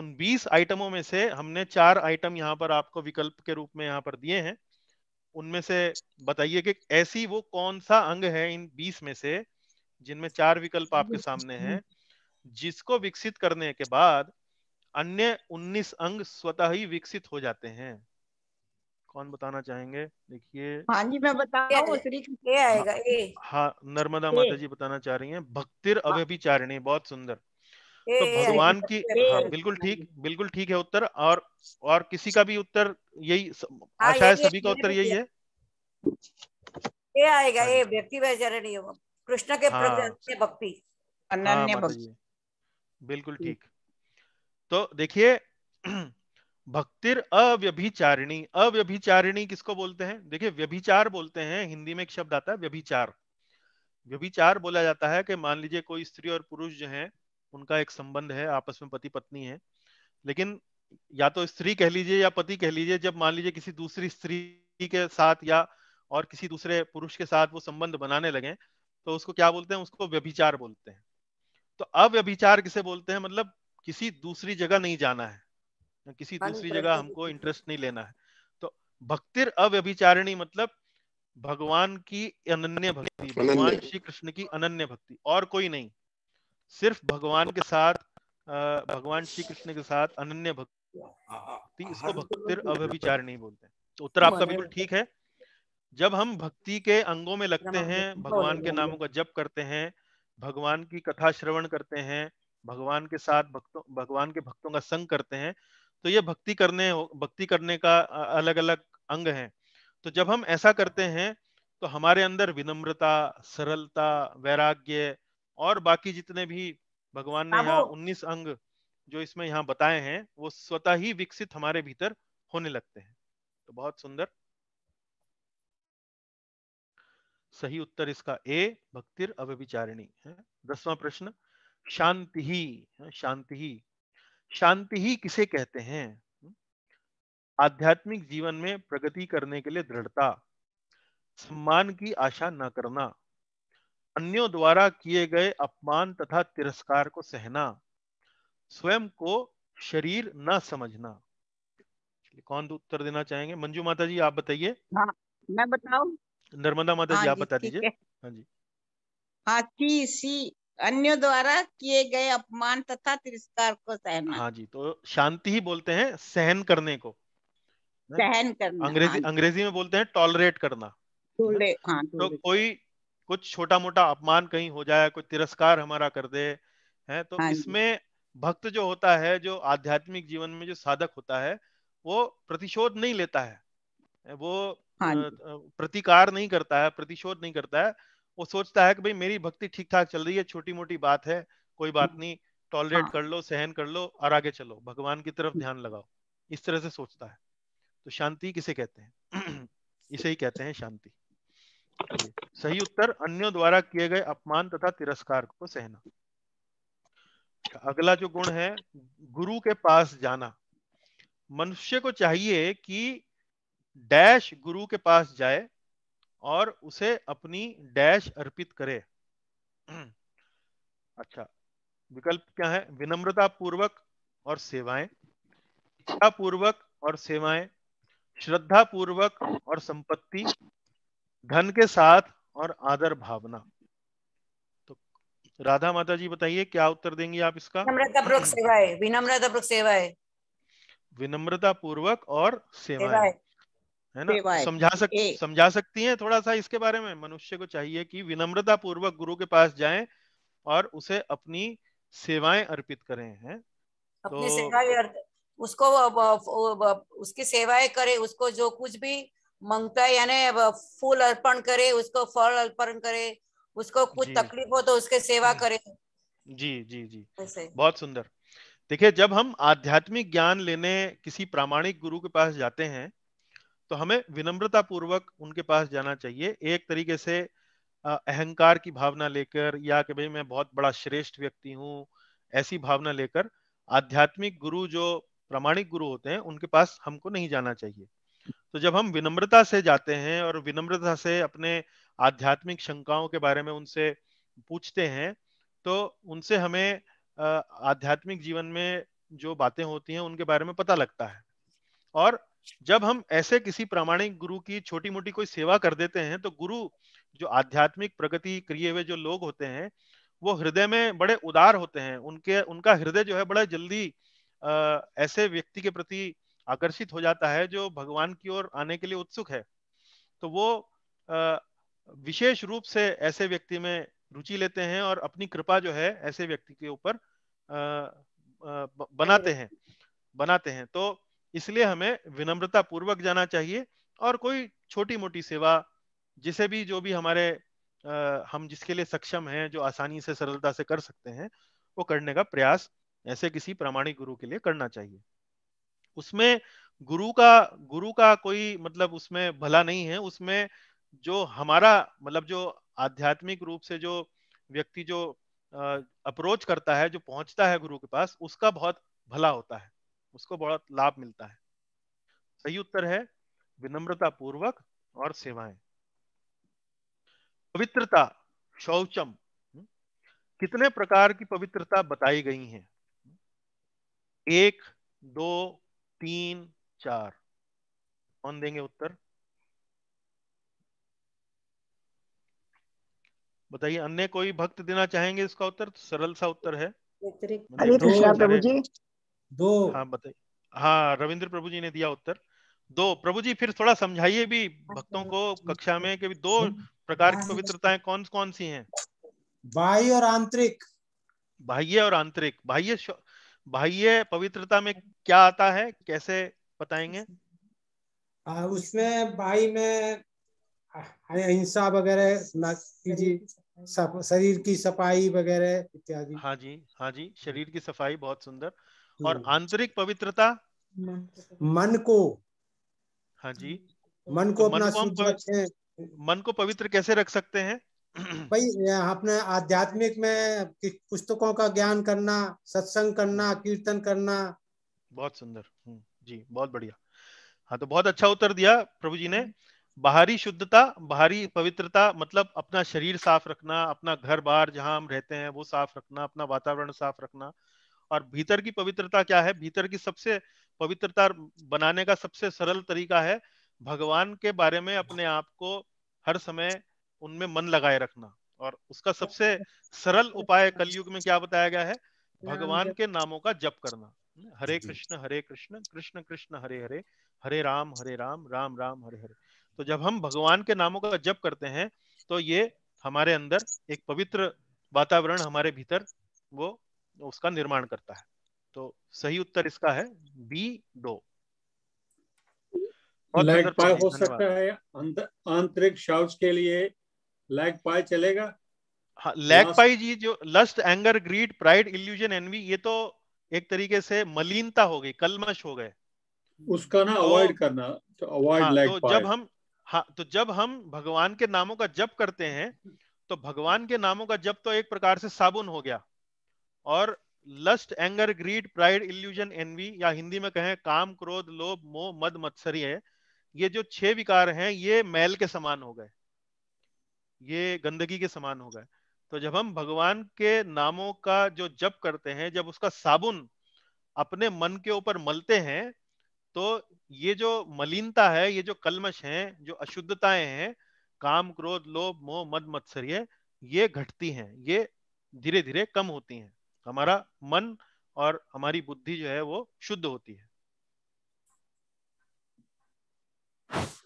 उन 20 आइटमों में से हमने चार आइटम यहाँ पर आपको विकल्प के रूप में यहाँ पर दिए हैं उनमें से बताइए कि ऐसी वो कौन सा अंग है इन बीस में से जिनमें चार विकल्प आपके सामने हैं जिसको विकसित करने के बाद अन्य उन्नीस अंग स्वतः ही विकसित हो जाते हैं कौन बताना चाहेंगे देखिए हाँ जी मैं बताऊंगा आएगा हाँ, हाँ नर्मदा माता जी बताना चाह रही हैं भक्तिर हाँ। अव्यभिचारिणी बहुत सुंदर तो भगवान की हाँ, बिल्कुल हाँ ठीक बिल्कुल ठीक है उत्तर और और किसी का भी उत्तर यही हाँ, आशा है सभी का उत्तर यही है ये आएगा ये हाँ व्यक्ति वैचरणी कृष्ण के प्रति भक्ति अनन्य भक्ति बिल्कुल ठीक तो देखिए (clears throat) भक्तिर अव्यभिचारिणी अव्यभिचारिणी किसको बोलते हैं देखिए व्यभिचार बोलते हैं हिंदी में एक शब्द आता है व्यभिचार व्यभिचार बोला जाता है कि मान लीजिए कोई स्त्री और पुरुष जो हैं उनका एक संबंध है आपस में पति पत्नी है लेकिन या तो स्त्री कह लीजिए या पति कह लीजिए जब मान लीजिए किसी दूसरी स्त्री के साथ या और किसी दूसरे पुरुष के साथ वो संबंध बनाने लगे तो उसको क्या बोलते हैं उसको व्यभिचार बोलते हैं तो अव्यभिचार किसे बोलते हैं मतलब किसी दूसरी जगह नहीं जाना है किसी दूसरी जगह हमको इंटरेस्ट नहीं लेना है तो भक्तिर अव्यभिचारिणी मतलब भगवान की अनन्य भक्ति भगवान श्री कृष्ण की अनन्य भक्ति और कोई नहीं सिर्फ भगवान के साथ भगवान श्री कृष्ण के साथ अनन्य भक्ति इसको भक्ति अव्यभिचार नहीं बोलते तो उत्तर आपका बिल्कुल ठीक है जब हम भक्ति के अंगों में लगते हैं भगवान के नामों का जप करते हैं भगवान की कथा श्रवण करते हैं भगवान के साथ भक्तों भगवान के भक्तों का संग करते हैं तो ये भक्ति करने भक्ति करने का अलग अलग अंग है तो जब हम ऐसा करते हैं तो हमारे अंदर विनम्रता सरलता वैराग्य और बाकी जितने भी भगवान ने यहाँ उन्नीस अंग जो इसमें यहाँ बताए हैं वो स्वतः ही विकसित हमारे भीतर होने लगते हैं तो बहुत सुंदर सही उत्तर इसका ए भक्तिर अविचारिणी है दसवां प्रश्न शांति ही शांति ही शांति ही किसे कहते हैं आध्यात्मिक जीवन में प्रगति करने के लिए दृढ़ता सम्मान की आशा न करना अन्यों द्वारा किए गए अपमान तथा तिरस्कार को सहना स्वयं को शरीर न समझना कौन उत्तर देना चाहेंगे मंजू माता जी आप बताइए हाँ, मैं बताऊं नर्मदा माता हाँ जी आप बता दीजिए हाँ जी हाथी सी अन्य द्वारा किए गए अपमान तथा तिरस्कार को सहना हाँ जी तो शांति ही बोलते हैं सहन करने को सहन करना अंग्रेजी हाँ अंग्रेजी में बोलते हैं टॉलरेट करना हाँ, तो कोई कुछ छोटा मोटा अपमान कहीं हो जाए कोई तिरस्कार हमारा कर दे है तो हाँ इसमें भक्त जो होता है जो आध्यात्मिक जीवन में जो साधक होता है वो प्रतिशोध नहीं लेता है वो हाँ प्रतिकार नहीं करता है प्रतिशोध नहीं करता है वो सोचता है कि भाई मेरी भक्ति ठीक ठाक चल रही है छोटी मोटी बात है कोई बात नहीं टॉलरेट हाँ। कर लो सहन कर लो और आगे चलो भगवान की तरफ हम्म। ध्यान लगाओ इस तरह से सोचता है तो शांति किसे कहते हैं (clears throat) इसे ही कहते हैं शांति सही उत्तर अन्यों द्वारा किए गए अपमान तथा तिरस्कार को सहना अगला जो गुण है गुरु के पास जाना मनुष्य को चाहिए कि डैश गुरु के पास जाए और उसे अपनी डैश अर्पित करे अच्छा विकल्प क्या है विनम्रता पूर्वक और सेवाएं इच्छा पूर्वक और सेवाएं श्रद्धा पूर्वक और संपत्ति धन के साथ और आदर भावना तो राधा माता जी बताइए क्या उत्तर देंगी आप इसका विनम्रता विनम्रता पूर्वक विनम्रता पूर्वक और सेवा है ना समझा सक समझा सकती हैं थोड़ा सा इसके बारे में मनुष्य को चाहिए कि विनम्रता पूर्वक गुरु के पास जाएं और उसे अपनी सेवाएं अर्पित करें हैं अपनी तो, सेवाएं उसको उसकी सेवाएं करे उसको जो कुछ भी मंगता यानी फूल अर्पण करे उसको फल अर्पण करे उसको कुछ तकलीफ हो तो उसके सेवा करे जी जी जी बहुत सुंदर देखिए जब हम आध्यात्मिक ज्ञान लेने किसी प्रामाणिक गुरु के पास जाते हैं तो हमें विनम्रता पूर्वक उनके पास जाना चाहिए एक तरीके से अहंकार की भावना लेकर या कि भाई मैं बहुत बड़ा श्रेष्ठ व्यक्ति हूँ ऐसी भावना लेकर आध्यात्मिक गुरु जो प्रामाणिक गुरु होते हैं उनके पास हमको नहीं जाना चाहिए तो जब हम विनम्रता से जाते हैं और विनम्रता से अपने आध्यात्मिक शंकाओं के बारे में उनसे पूछते हैं तो उनसे हमें आध्यात्मिक जीवन में जो बातें होती हैं उनके बारे में पता लगता है और जब हम ऐसे किसी प्रामाणिक गुरु की छोटी मोटी कोई सेवा कर देते हैं तो गुरु जो आध्यात्मिक प्रगति किए हुए जो लोग होते हैं वो हृदय में बड़े उदार होते हैं उनके उनका हृदय जो है बड़ा जल्दी आ, ऐसे व्यक्ति के प्रति आकर्षित हो जाता है जो भगवान की ओर आने के लिए उत्सुक है तो वो विशेष रूप से ऐसे व्यक्ति में रुचि लेते हैं और अपनी कृपा जो है ऐसे व्यक्ति के ऊपर बनाते हैं बनाते हैं तो इसलिए हमें विनम्रता पूर्वक जाना चाहिए और कोई छोटी मोटी सेवा जिसे भी जो भी हमारे हम जिसके लिए सक्षम हैं जो आसानी से सरलता से कर सकते हैं वो करने का प्रयास ऐसे किसी प्रामाणिक गुरु के लिए करना चाहिए उसमें गुरु का गुरु का कोई मतलब उसमें भला नहीं है उसमें जो हमारा मतलब जो आध्यात्मिक रूप से जो व्यक्ति जो अप्रोच करता है जो पहुंचता है गुरु के पास उसका बहुत भला होता है उसको बहुत लाभ मिलता है सही उत्तर है विनम्रता पूर्वक और सेवाएं पवित्रता शौचम कितने प्रकार की पवित्रता बताई गई है एक दो तीन चार कौन देंगे उत्तर बताइए अन्य कोई भक्त देना चाहेंगे इसका उत्तर तो सरल सा उत्तर है मतलब प्रभु जी दो हाँ बताइए हाँ रविंद्र प्रभु जी ने दिया उत्तर दो प्रभु जी फिर थोड़ा समझाइए भी भक्तों को कक्षा में कि दो प्रकार की पवित्रताएं कौन कौन सी हैं बाह्य और आंतरिक बाह्य और आंतरिक बाह्य बाह्य पवित्रता में क्या आता है कैसे बताएंगे आ, उसमें भाई में अहिंसा वगैरह सब शरीर की सफाई वगैरह इत्यादि हाँ जी हाँ जी शरीर की सफाई बहुत सुंदर और हम्म। आंतरिक पवित्रता मन को हाँ जी मन को तो अपना मन को, मन को पवित्र कैसे रख सकते हैं भाई अपने आध्यात्मिक में पुस्तकों का ज्ञान करना सत्संग करना कीर्तन करना बहुत सुंदर हम्म, जी बहुत बढ़िया हाँ तो बहुत अच्छा उत्तर दिया प्रभु जी ने हम्म। बाहरी शुद्धता बाहरी पवित्रता मतलब अपना शरीर साफ रखना अपना घर बार जहाँ हम रहते हैं वो साफ रखना अपना वातावरण साफ रखना और भीतर की पवित्रता क्या है भीतर की सबसे पवित्रता बनाने का सबसे सरल तरीका है भगवान के बारे में अपने आप को हर समय उनमें मन लगाए रखना और उसका सबसे सरल उपाय कलयुग में क्या बताया गया है भगवान के नामों का जप करना हरे कृष्ण हरे कृष्ण कृष्ण कृष्ण हरे हरे हरे राम हरे राम राम राम हरे हरे तो जब हम भगवान के नामों का जप करते हैं तो ये हमारे अंदर एक पवित्र वातावरण हमारे भीतर वो उसका निर्माण करता है तो सही उत्तर इसका है बी दो लैग पाए हो सकता है आंतरिक शौच के लिए लैग पाए चलेगा हाँ, लैग पाई जी जो lust anger greed pride illusion envy ये तो एक तरीके से मलिनता हो गई कलमश हो गए उसका ना अवॉइड तो करना तो अवॉइड हाँ, तो जब हम हाँ तो जब हम भगवान के नामों का जप करते हैं तो भगवान के नामों का जप तो एक प्रकार से साबुन हो गया और lust anger greed pride illusion envy या हिंदी में कहें काम क्रोध लोभ मोह मद मत्सरी है ये जो छह विकार हैं ये मैल के समान हो गए ये गंदगी के समान हो गए तो जब हम भगवान के नामों का जो जप करते हैं जब उसका साबुन अपने मन के ऊपर मलते हैं तो ये जो मलिनता है ये जो कलमश है जो अशुद्धताएं हैं काम क्रोध लोभ मोह मद मत्सर्य ये घटती हैं ये धीरे धीरे कम होती हैं हमारा मन और हमारी बुद्धि जो है वो शुद्ध होती है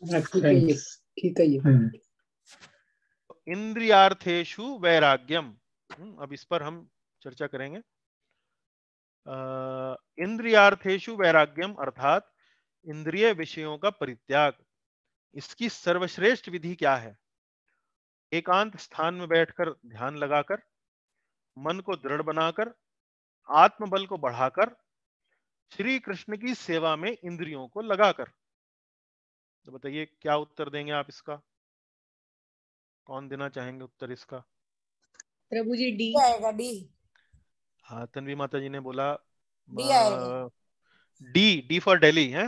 ठीक है हम्म। इंद्रियार्थेशु वैराग्यम हम्म, अब इस पर हम चर्चा करेंगे इंद्रियार्थेशु वैराग्यम अर्थात इंद्रिय विषयों का परित्याग इसकी सर्वश्रेष्ठ विधि क्या है एकांत स्थान में बैठकर ध्यान लगाकर मन को दृढ़ बनाकर आत्मबल को बढ़ाकर श्री कृष्ण की सेवा में इंद्रियों को लगाकर तो बताइए क्या उत्तर देंगे आप इसका कौन देना चाहेंगे उत्तर इसका प्रभु जी डी आएगा डी हाँ तन्वी माता जी ने बोला D D D for Delhi है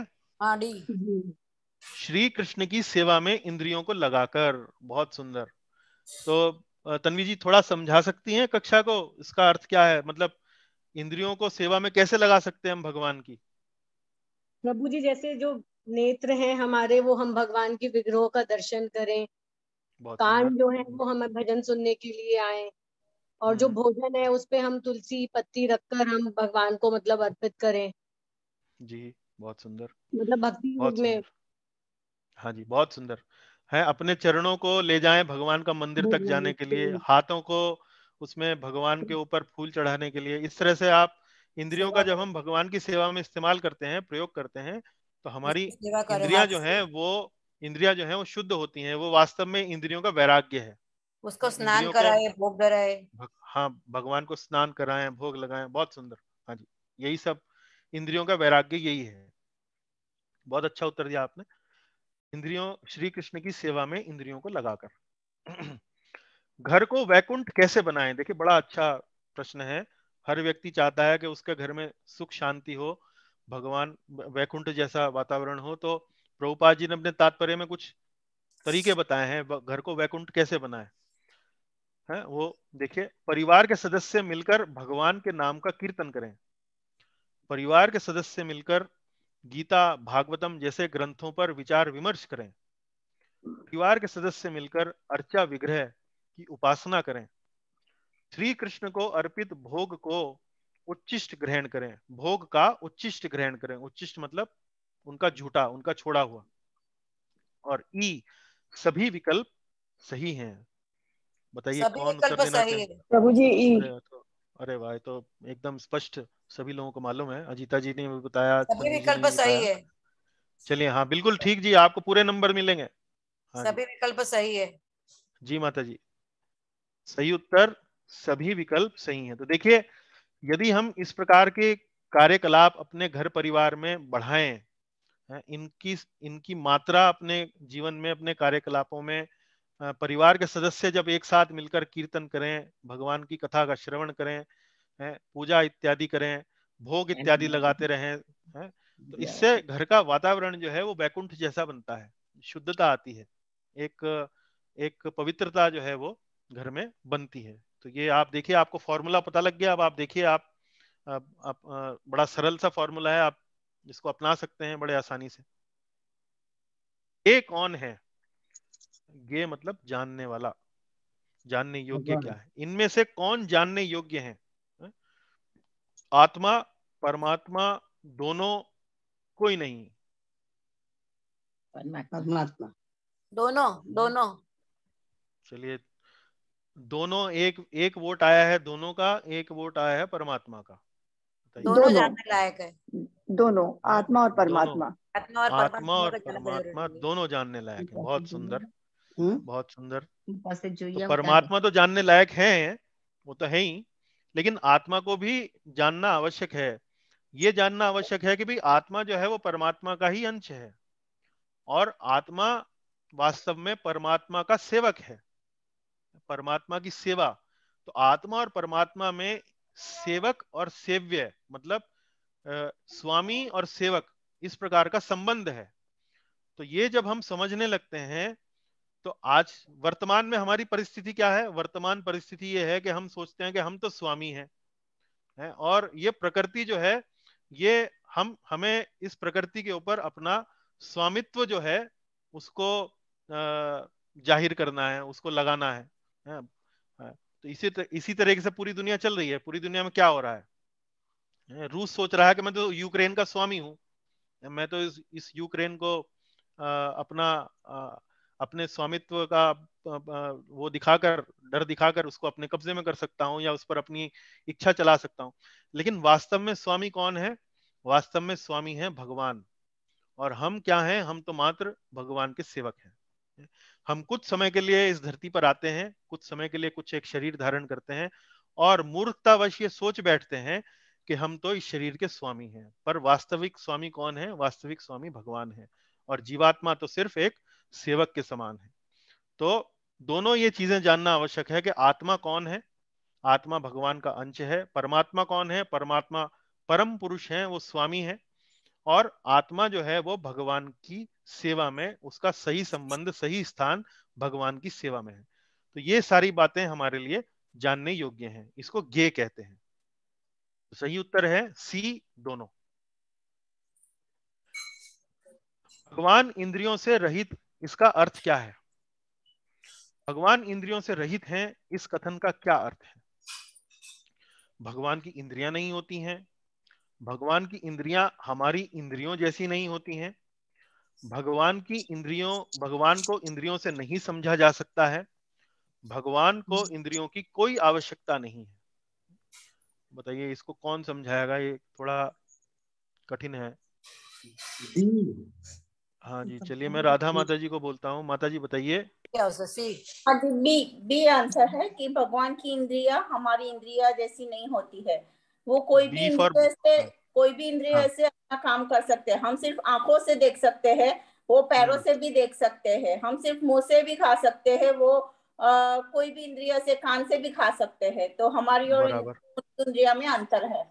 श्री कृष्ण की सेवा में इंद्रियों को लगाकर बहुत सुंदर तो तन्वी जी थोड़ा समझा सकती हैं कक्षा को इसका अर्थ क्या है मतलब इंद्रियों को सेवा में कैसे लगा सकते हैं हम भगवान की प्रभु जी जैसे जो नेत्र हैं हमारे वो हम भगवान के विग्रहों का दर्शन करें कान जो है वो हम भजन सुनने के लिए आए और जो हम्म। भोजन है उस पे हम तुलसी पत्ती रखकर हम भगवान को मतलब अर्पित करें जी बहुत सुंदर मतलब भक्ति में हाँ जी बहुत सुंदर है अपने चरणों को ले जाएं भगवान का मंदिर तक जाने के लिए हाथों को उसमें भगवान के ऊपर फूल चढ़ाने के लिए इस तरह से आप इंद्रियों का जब हम भगवान की सेवा में इस्तेमाल करते हैं प्रयोग करते हैं तो हमारी इंद्रियां जो हैं वो इंद्रिया जो है वो शुद्ध होती है वो वास्तव में इंद्रियों का वैराग्य है उसको स्नान कराए भोग कराए हाँ भगवान को स्नान कराए भोग लगाए बहुत सुंदर हाँ जी यही सब इंद्रियों का वैराग्य यही है बहुत अच्छा उत्तर दिया आपने इंद्रियों श्री कृष्ण की सेवा में इंद्रियों को लगाकर (clears throat) घर को वैकुंठ कैसे बनाए देखिए बड़ा अच्छा प्रश्न है हर व्यक्ति चाहता है कि उसके घर में सुख शांति हो भगवान वैकुंठ जैसा वातावरण हो तो प्रभुपाद जी ने अपने तात्पर्य में कुछ तरीके बताए हैं घर को वैकुंठ कैसे बनाए है वो देखिए परिवार के सदस्य मिलकर भगवान के नाम का कीर्तन करें परिवार के सदस्य मिलकर गीता भागवतम जैसे ग्रंथों पर विचार विमर्श करें परिवार के सदस्य मिलकर अर्चा विग्रह की उपासना करें श्री कृष्ण को अर्पित भोग को उच्चिष्ट ग्रहण करें भोग का उच्चिष्ट ग्रहण करें उच्चिष्ट मतलब उनका झूठा उनका छोड़ा हुआ और ई सभी विकल्प सही हैं बताइए कौन उत्तर देना प्रभु जी ई तो, अरे भाई तो एकदम स्पष्ट सभी लोगों को मालूम है अजीता जी ने भी बताया सभी विकल्प सही है चलिए हाँ बिल्कुल ठीक जी आपको पूरे नंबर मिलेंगे हाँ सभी विकल्प सही है जी माता जी सही उत्तर सभी विकल्प सही है तो देखिए यदि हम इस प्रकार के कार्यकलाप अपने घर परिवार में बढ़ाएं इनकी इनकी मात्रा अपने जीवन में अपने कार्यकलापों में परिवार के सदस्य जब एक साथ मिलकर कीर्तन करें भगवान की कथा का श्रवण करें पूजा इत्यादि करें भोग इत्यादि हम्म, लगाते हम्म। रहें तो इससे घर का वातावरण जो है वो बैकुंठ जैसा बनता है शुद्धता आती है एक एक पवित्रता जो है वो घर में बनती है तो ये आप देखिए आपको फॉर्मूला पता लग गया अब आप देखिए आप, आप, आप बड़ा सरल सा फॉर्मूला है आप जिसको अपना सकते हैं बड़े आसानी से ये कौन है ये मतलब जानने वाला जानने योग्य क्या है इनमें से कौन जानने योग्य है हाँ? आत्मा परमात्मा दोनों कोई नहीं परमात्मा दोनों दोनों चलिए दोनों एक एक वोट आया है दोनों का एक वोट आया है परमात्मा का दोनों जानने लायक है दोनों आत्मा और परमात्मा आत्मा और आत्मा और परमात्मा दोनों जानने लायक है हम्म? बहुत सुंदर बहुत सुंदर तो परमात्मा तो जानने लायक है वो तो है ही लेकिन आत्मा को भी जानना आवश्यक है ये जानना आवश्यक है कि भी आत्मा जो है वो परमात्मा का ही अंश है और आत्मा वास्तव में परमात्मा का सेवक है परमात्मा की सेवा तो आत्मा और परमात्मा में सेवक और सेव्य मतलब स्वामी और सेवक इस प्रकार का संबंध है तो ये जब हम समझने लगते हैं तो आज वर्तमान में हमारी परिस्थिति क्या है वर्तमान परिस्थिति ये है कि हम सोचते हैं कि हम तो स्वामी हैं है? और ये प्रकृति जो है ये हम हमें इस प्रकृति के ऊपर अपना स्वामित्व जो है उसको जाहिर करना है उसको लगाना है, है? तो इसी तर, इसी तरीके से पूरी दुनिया चल रही है पूरी दुनिया में क्या हो रहा है रूस सोच रहा है कि मैं तो यूक्रेन का स्वामी हूँ मैं तो इस इस यूक्रेन को आ, अपना आ, अपने स्वामित्व का आ, वो दिखाकर डर दिखाकर उसको अपने कब्जे में कर सकता हूँ या उस पर अपनी इच्छा चला सकता हूँ लेकिन वास्तव में स्वामी कौन है वास्तव में स्वामी है भगवान और हम क्या हैं हम तो मात्र भगवान के सेवक हैं हम कुछ समय के लिए इस धरती पर आते हैं कुछ समय के लिए कुछ एक शरीर धारण करते हैं और मूर्खतावश ये सोच बैठते हैं कि हम तो इस शरीर के स्वामी हैं पर वास्तविक स्वामी कौन है वास्तविक स्वामी भगवान है और जीवात्मा तो सिर्फ एक सेवक के समान है तो दोनों ये चीजें जानना आवश्यक है कि आत्मा कौन है आत्मा भगवान का अंश है परमात्मा कौन है परमात्मा परम पुरुष है वो स्वामी है और आत्मा जो है वो भगवान की सेवा में उसका सही संबंध सही स्थान भगवान की सेवा में है तो ये सारी बातें हमारे लिए जानने योग्य हैं इसको गे कहते हैं सही उत्तर है सी दोनों भगवान इंद्रियों से रहित इसका अर्थ क्या है भगवान इंद्रियों से रहित हैं इस कथन का क्या अर्थ है भगवान की इंद्रियां नहीं होती हैं भगवान की इंद्रियां हमारी इंद्रियों जैसी नहीं होती हैं भगवान की इंद्रियों भगवान को इंद्रियों से नहीं समझा जा सकता है भगवान को इंद्रियों की कोई आवश्यकता नहीं है बताइए इसको कौन समझाएगा ये थोड़ा कठिन है हाँ जी चलिए मैं राधा माता जी को बोलता हूँ माता जी बताइए हाँ बी बी आंसर है कि भगवान की इंद्रिया हमारी इंद्रिया जैसी नहीं होती है वो कोई भी इंद्रिय से हाँ। कोई भी इंद्रिय हाँ. से अपना काम कर सकते हैं हम सिर्फ आंखों से देख सकते हैं वो पैरों हाँ। से भी देख सकते हैं हम सिर्फ मुंह से भी खा सकते हैं वो आ, कोई भी इंद्रिय से कान से भी खा सकते हैं तो हमारी और दुनिया में अंतर है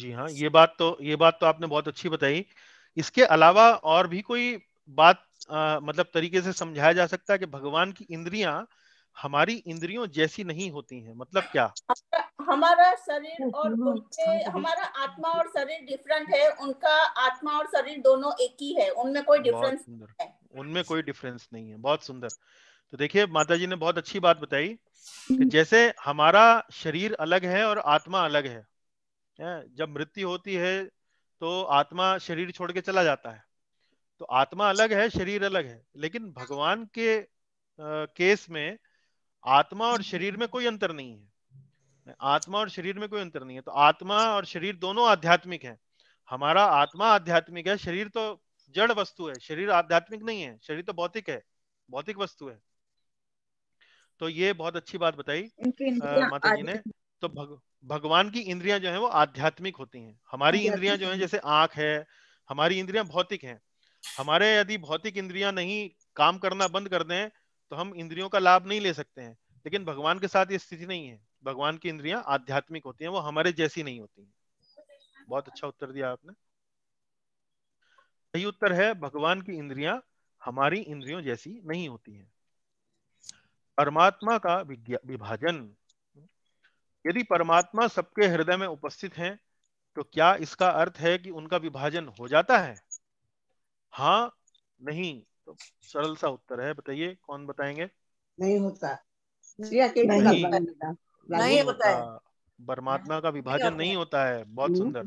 जी हाँ ये बात तो ये बात तो आपने बहुत अच्छी बताई इसके अलावा और भी कोई बात आ, मतलब तरीके से समझाया जा सकता है कि भगवान की इंद्रिया हमारी इंद्रियों जैसी नहीं होती हैं मतलब क्या हमारा शरीर अच्छा, और हाँ, उनके हाँ, हाँ। हमारा आत्मा और शरीर डिफरेंट है उनका आत्मा और शरीर दोनों एक ही है उनमें कोई डिफरेंस नहीं है उनमें कोई डिफरेंस नहीं है बहुत सुंदर तो देखिए माता जी ने बहुत अच्छी बात बताई कि हम्म। जैसे हमारा शरीर अलग है और आत्मा अलग है जब मृत्यु होती है तो आत्मा शरीर छोड़ के चला जाता है तो आत्मा अलग है शरीर अलग है लेकिन भगवान के आ, केस में आत्मा और शरीर में कोई अंतर नहीं है आत्मा और शरीर में कोई अंतर नहीं है तो आत्मा और शरीर दोनों आध्यात्मिक है हमारा आत्मा आध्यात्मिक है शरीर तो जड़ वस्तु है शरीर आध्यात्मिक नहीं है शरीर तो भौतिक है भौतिक वस्तु है तो ये बहुत अच्छी बात बताई माता जी ने तो भग, भगवान की इंद्रियां जो है वो आध्यात्मिक होती हैं हमारी इंद्रियां जो है जैसे आंख है हमारी इंद्रियां भौतिक हैं हमारे यदि भौतिक इंद्रियां नहीं काम करना बंद कर दें तो हम इंद्रियों का लाभ नहीं ले सकते हैं लेकिन भगवान के साथ ये स्थिति नहीं है भगवान की इंद्रियां आध्यात्मिक होती हैं वो हमारे जैसी नहीं होती हैं बहुत अच्छा उत्तर दिया आपने सही उत्तर है भगवान की इंद्रियां हमारी इंद्रियों जैसी नहीं होती हैं परमात्मा का विभाजन यदि परमात्मा सबके हृदय में उपस्थित हैं तो क्या इसका अर्थ है कि उनका विभाजन हो जाता है हाँ नहीं तो सरल सा उत्तर है बताइए कौन बताएंगे नहीं होता नहीं, नहीं, नहीं होता परमात्मा का विभाजन नहीं होता है बहुत सुंदर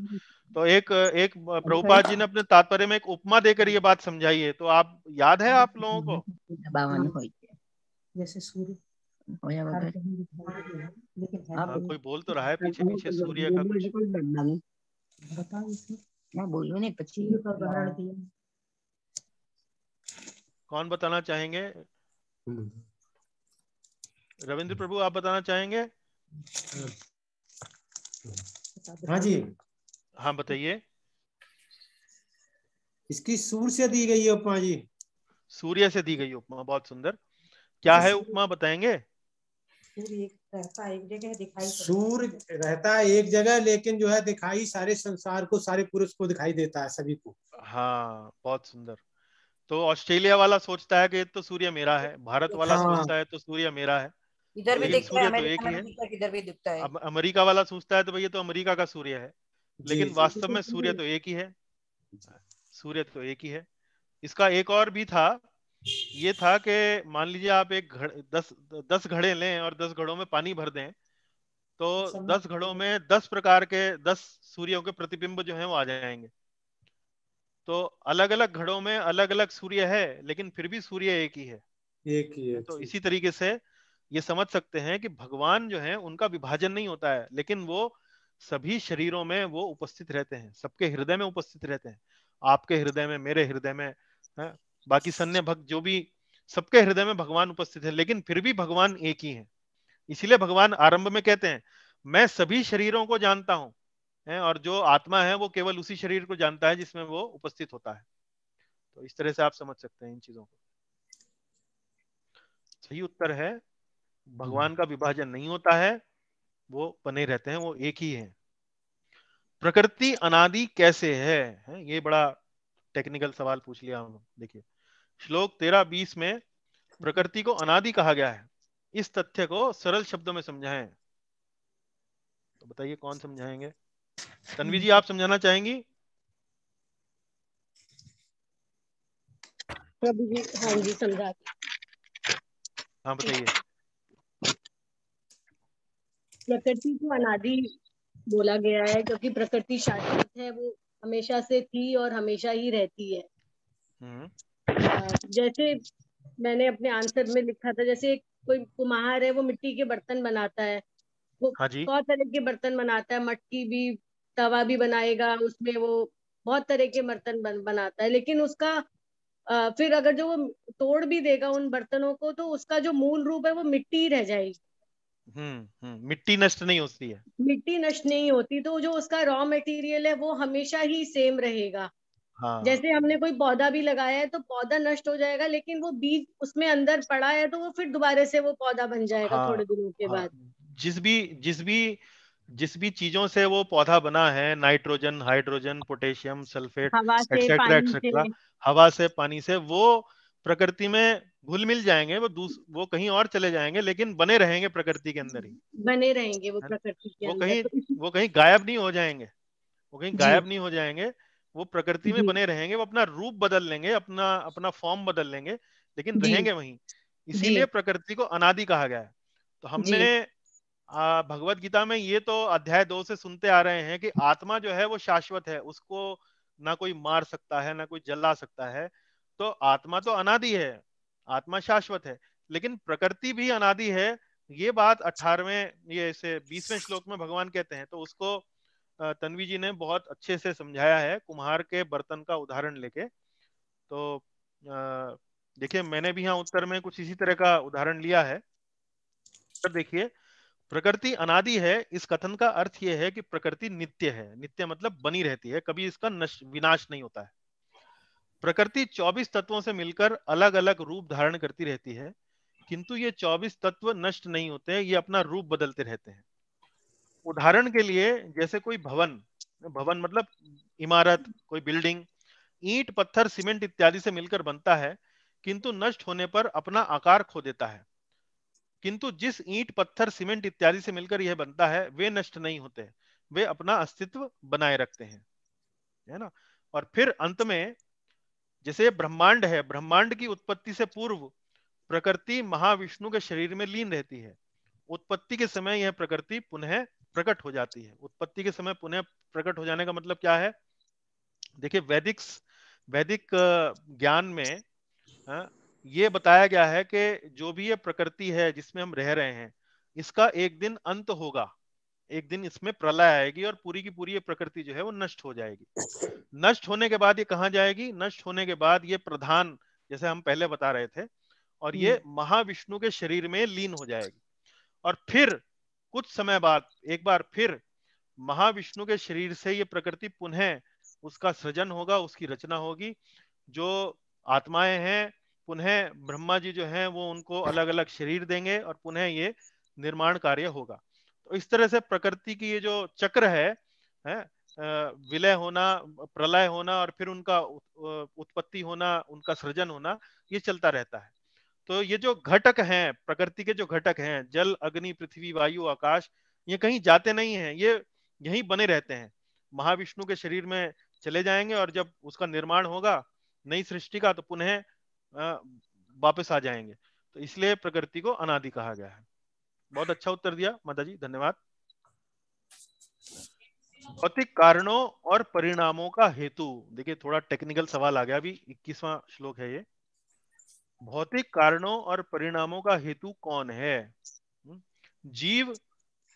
तो एक एक प्रभुपाद अच्छा। जी ने अपने तात्पर्य में एक उपमा देकर ये बात समझाई है तो आप याद है आप लोगों को जैसे सूर्य लेकिन हाँ, कोई बोल तो रहा है पीछे पीछे सूर्य का कुछ बताओ मैं पच्चीस का उदाहरण दिया कौन बताना चाहेंगे हम्म। रविंद्र प्रभु आप बताना चाहेंगे हाँ जी हाँ बताइए इसकी सूर्य से दी गई उपमा जी सूर्य से दी गई उपमा बहुत सुंदर क्या है उपमा बताएंगे सूर्य रहता है एक जगह लेकिन जो है दिखाई सारे संसार को सारे पुरुष को दिखाई देता है सभी को हाँ बहुत सुंदर तो ऑस्ट्रेलिया वाला सोचता है कि तो सूर्य मेरा है भारत वाला हाँ। सोचता है तो सूर्य मेरा है इधर भी दिखता है तो एक ही है भी दिखता है अमेरिका वाला सोचता है तो भैया तो अमेरिका का सूर्य है लेकिन वास्तव में सूर्य तो एक ही है सूर्य तो एक ही है इसका एक और भी था ये था कि मान लीजिए आप एक घड़ दस दस घड़े लें और दस घड़ों में पानी भर दें तो अच्छा। दस घड़ों में दस प्रकार के दस सूर्यों के प्रतिबिंब जो है वो आ जाएंगे तो अलग अलग घड़ों में अलग अलग सूर्य है लेकिन फिर भी सूर्य एक ही है एक ही है तो इसी तरीके से ये समझ सकते हैं कि भगवान जो है उनका विभाजन नहीं होता है लेकिन वो सभी शरीरों में वो उपस्थित रहते हैं सबके हृदय में उपस्थित रहते हैं आपके हृदय में मेरे हृदय में है बाकी सन्य भक्त जो भी सबके हृदय में भगवान उपस्थित है लेकिन फिर भी भगवान एक ही है इसीलिए भगवान आरंभ में कहते हैं मैं सभी शरीरों को जानता है? और जो आत्मा है वो केवल उसी शरीर को जानता है जिसमें वो उपस्थित होता है तो इस तरह से आप समझ सकते हैं इन चीजों को सही उत्तर है भगवान का विभाजन नहीं होता है वो बने रहते हैं वो एक ही है प्रकृति अनादि कैसे है, है? ये बड़ा टेक्निकल सवाल पूछ लिया हम देखिए श्लोक तेरह बीस में प्रकृति को अनादि कहा गया है इस तथ्य को सरल शब्दों में समझाएं तो बताइए कौन समझाएंगे तन्वी जी आप समझाना चाहेंगी हाँ हाँ बताइए प्रकृति को अनादि बोला गया है क्योंकि प्रकृति शाश्वत है वो हमेशा से थी और हमेशा ही रहती है हम्म। जैसे मैंने अपने आंसर में लिखा था जैसे कोई कुम्हार है वो मिट्टी के बर्तन बनाता है वो हाँ बहुत तरह के बर्तन बनाता है मटकी भी तवा भी बनाएगा उसमें वो बहुत तरह के बर्तन बन, बनाता है लेकिन उसका आ, फिर अगर जो वो तोड़ भी देगा उन बर्तनों को तो उसका जो मूल रूप है वो मिट्टी रह जाएगी हम्म, हम्म मिट्टी नष्ट नहीं होती है मिट्टी नष्ट नहीं होती तो जो उसका रॉ मटेरियल है वो हमेशा ही सेम रहेगा हाँ. जैसे हमने कोई पौधा भी लगाया है तो पौधा नष्ट हो जाएगा लेकिन वो बीज उसमें अंदर पड़ा है तो वो फिर दोबारा से वो पौधा बन जाएगा हाँ, थोड़े दिनों के हाँ. जिस भी जिस भी जिस भी चीजों से वो पौधा बना है nitrogen hydrogen potassium sulphate etcetera etcetera हवा से पानी से वो प्रकृति में घुल मिल जाएंगे वो दूस वो कहीं और चले जाएंगे लेकिन बने रहेंगे प्रकृति के अंदर ही बने रहेंगे वो प्रकृति के वो कहीं तो वो कहीं गायब नहीं हो जाएंगे वो कहीं गायब नहीं हो जाएंगे वो प्रकृति में बने रहेंगे वो अपना रूप बदल लेंगे अपना अपना फॉर्म बदल लेंगे लेकिन रहेंगे वहीं इसीलिए प्रकृति को अनादि कहा गया है तो हमने भगवत गीता में ये तो अध्याय दो से सुनते आ रहे हैं कि आत्मा जो है वो शाश्वत है उसको ना कोई मार सकता है ना कोई जला सकता है तो आत्मा तो अनादि है आत्मा शाश्वत है लेकिन प्रकृति भी अनादि है ये बात अठारहवें ये इसे बीसवें श्लोक में भगवान कहते हैं तो उसको तन्वी जी ने बहुत अच्छे से समझाया है कुम्हार के बर्तन का उदाहरण लेके तो देखिए मैंने भी यहाँ उत्तर में कुछ इसी तरह का उदाहरण लिया है तो देखिए प्रकृति अनादि है इस कथन का अर्थ यह है कि प्रकृति नित्य है नित्य मतलब बनी रहती है कभी इसका नश, विनाश नहीं होता है प्रकृति 24 तत्वों से मिलकर अलग अलग रूप धारण करती रहती है किंतु ये 24 तत्व नष्ट नहीं होते ये अपना रूप बदलते रहते हैं उदाहरण के लिए जैसे कोई भवन भवन मतलब इमारत कोई बिल्डिंग ईंट पत्थर सीमेंट इत्यादि से मिलकर बनता है किंतु नष्ट होने पर अपना आकार खो देता है किंतु जिस ईंट पत्थर सीमेंट इत्यादि से मिलकर यह बनता है वे नष्ट नहीं होते वे अपना अस्तित्व बनाए रखते हैं है ना और फिर अंत में जैसे ब्रह्मांड है ब्रह्मांड की उत्पत्ति से पूर्व प्रकृति महाविष्णु के शरीर में लीन रहती है उत्पत्ति के समय यह प्रकृति पुनः प्रकट हो जाती है उत्पत्ति के समय पुनः प्रकट हो जाने का मतलब क्या है देखिए वैदिक वैदिक ज्ञान में हाँ, ये बताया गया है कि जो भी ये प्रकृति है जिसमें हम रह रहे हैं इसका एक दिन अंत होगा एक दिन इसमें प्रलय आएगी और पूरी की पूरी ये प्रकृति जो है वो नष्ट हो जाएगी नष्ट होने के बाद ये कहा जाएगी नष्ट होने के बाद ये प्रधान जैसे हम पहले बता रहे थे और ये हम्म। महाविष्णु के शरीर में लीन हो जाएगी और फिर कुछ समय बाद एक बार फिर महाविष्णु के शरीर से ये प्रकृति पुनः उसका सृजन होगा उसकी रचना होगी जो आत्माएं हैं पुनः ब्रह्मा जी जो हैं वो उनको अलग अलग शरीर देंगे और पुनः ये निर्माण कार्य होगा तो इस तरह से प्रकृति की ये जो चक्र है, है विलय होना प्रलय होना और फिर उनका उत्पत्ति होना उनका सृजन होना ये चलता रहता है तो ये जो घटक हैं प्रकृति के जो घटक हैं जल अग्नि पृथ्वी वायु आकाश ये कहीं जाते नहीं हैं ये यहीं बने रहते हैं महाविष्णु के शरीर में चले जाएंगे और जब उसका निर्माण होगा नई सृष्टि का तो पुनः वापस आ जाएंगे तो इसलिए प्रकृति को अनादि कहा गया है बहुत अच्छा उत्तर दिया माता जी धन्यवाद भौतिक कारणों और परिणामों का हेतु देखिए थोड़ा टेक्निकल सवाल आ गया अभी इक्कीसवां श्लोक है ये भौतिक कारणों और परिणामों का हेतु कौन है हम्म, जीव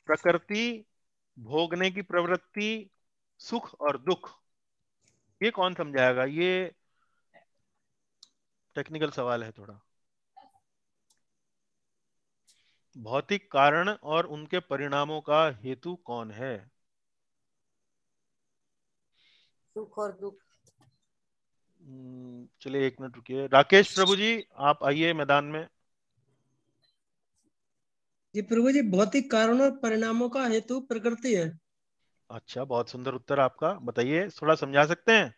प्रकृति भोगने की प्रवृत्ति सुख और दुख ये कौन समझाएगा ये टेक्निकल सवाल है थोड़ा भौतिक कारण और उनके परिणामों का हेतु कौन है सुख और दुख हम्म, चलिए एक मिनट रुकिए राकेश प्रभु जी आप आइए मैदान में जी प्रभु जी भौतिक कारणों और परिणामों का हेतु प्रकृति है अच्छा बहुत सुंदर उत्तर आपका बताइए थोड़ा समझा सकते हैं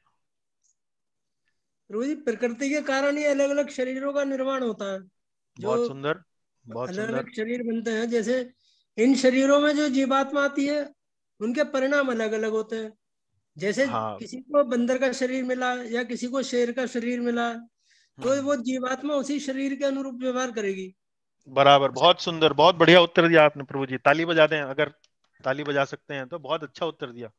प्रभु जी प्रकृति के कारण ही अलग अलग शरीरों का निर्माण होता है बहुत सुंदर बहुत अलग अलग शरीर बनते हैं जैसे इन शरीरों में जो जीवात्मा आती है उनके परिणाम अलग अलग होते हैं जैसे हाँ। किसी को बंदर का शरीर मिला या किसी को शेर का शरीर मिला तो हाँ। वो जीवात्मा उसी शरीर के अनुरूप व्यवहार करेगी बराबर बहुत सुंदर बहुत बढ़िया उत्तर दिया आपने प्रभु जी ताली बजा दें अगर ताली बजा सकते हैं तो बहुत अच्छा उत्तर दिया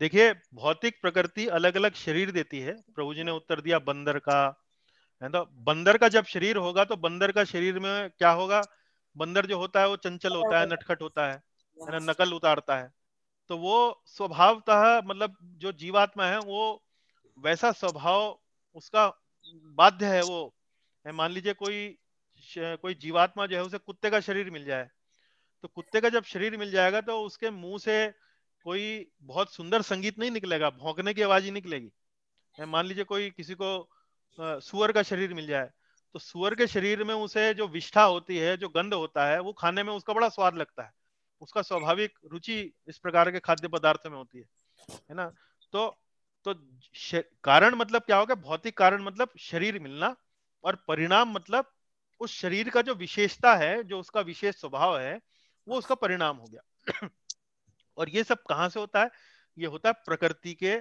देखिए भौतिक प्रकृति अलग अलग शरीर देती है प्रभु जी ने उत्तर दिया बंदर का है तो बंदर का जब शरीर होगा तो बंदर का शरीर में क्या होगा बंदर जो होता है वो चंचल होता है नटखट होता है ना नकल उतारता है तो वो स्वभावतः मतलब जो जीवात्मा है वो वैसा स्वभाव उसका बाध्य है वो है मान लीजिए कोई कोई जीवात्मा जो है उसे कुत्ते का शरीर मिल जाए तो कुत्ते का जब शरीर मिल जाएगा तो उसके मुंह से कोई बहुत सुंदर संगीत नहीं निकलेगा भौंकने की आवाज ही निकलेगी है मान लीजिए कोई किसी को सुअर का शरीर मिल जाए तो सुअर के शरीर में उसे जो विष्ठा होती है जो गंध होता है वो खाने में उसका बड़ा स्वाद लगता है उसका स्वाभाविक रुचि इस प्रकार के खाद्य पदार्थ में होती है है ना तो तो कारण मतलब क्या होगा भौतिक कारण मतलब शरीर मिलना और परिणाम मतलब उस शरीर का जो विशेषता है जो उसका विशेष स्वभाव है वो उसका परिणाम हो गया (clears throat) और ये सब कहा से होता है ये होता है प्रकृति के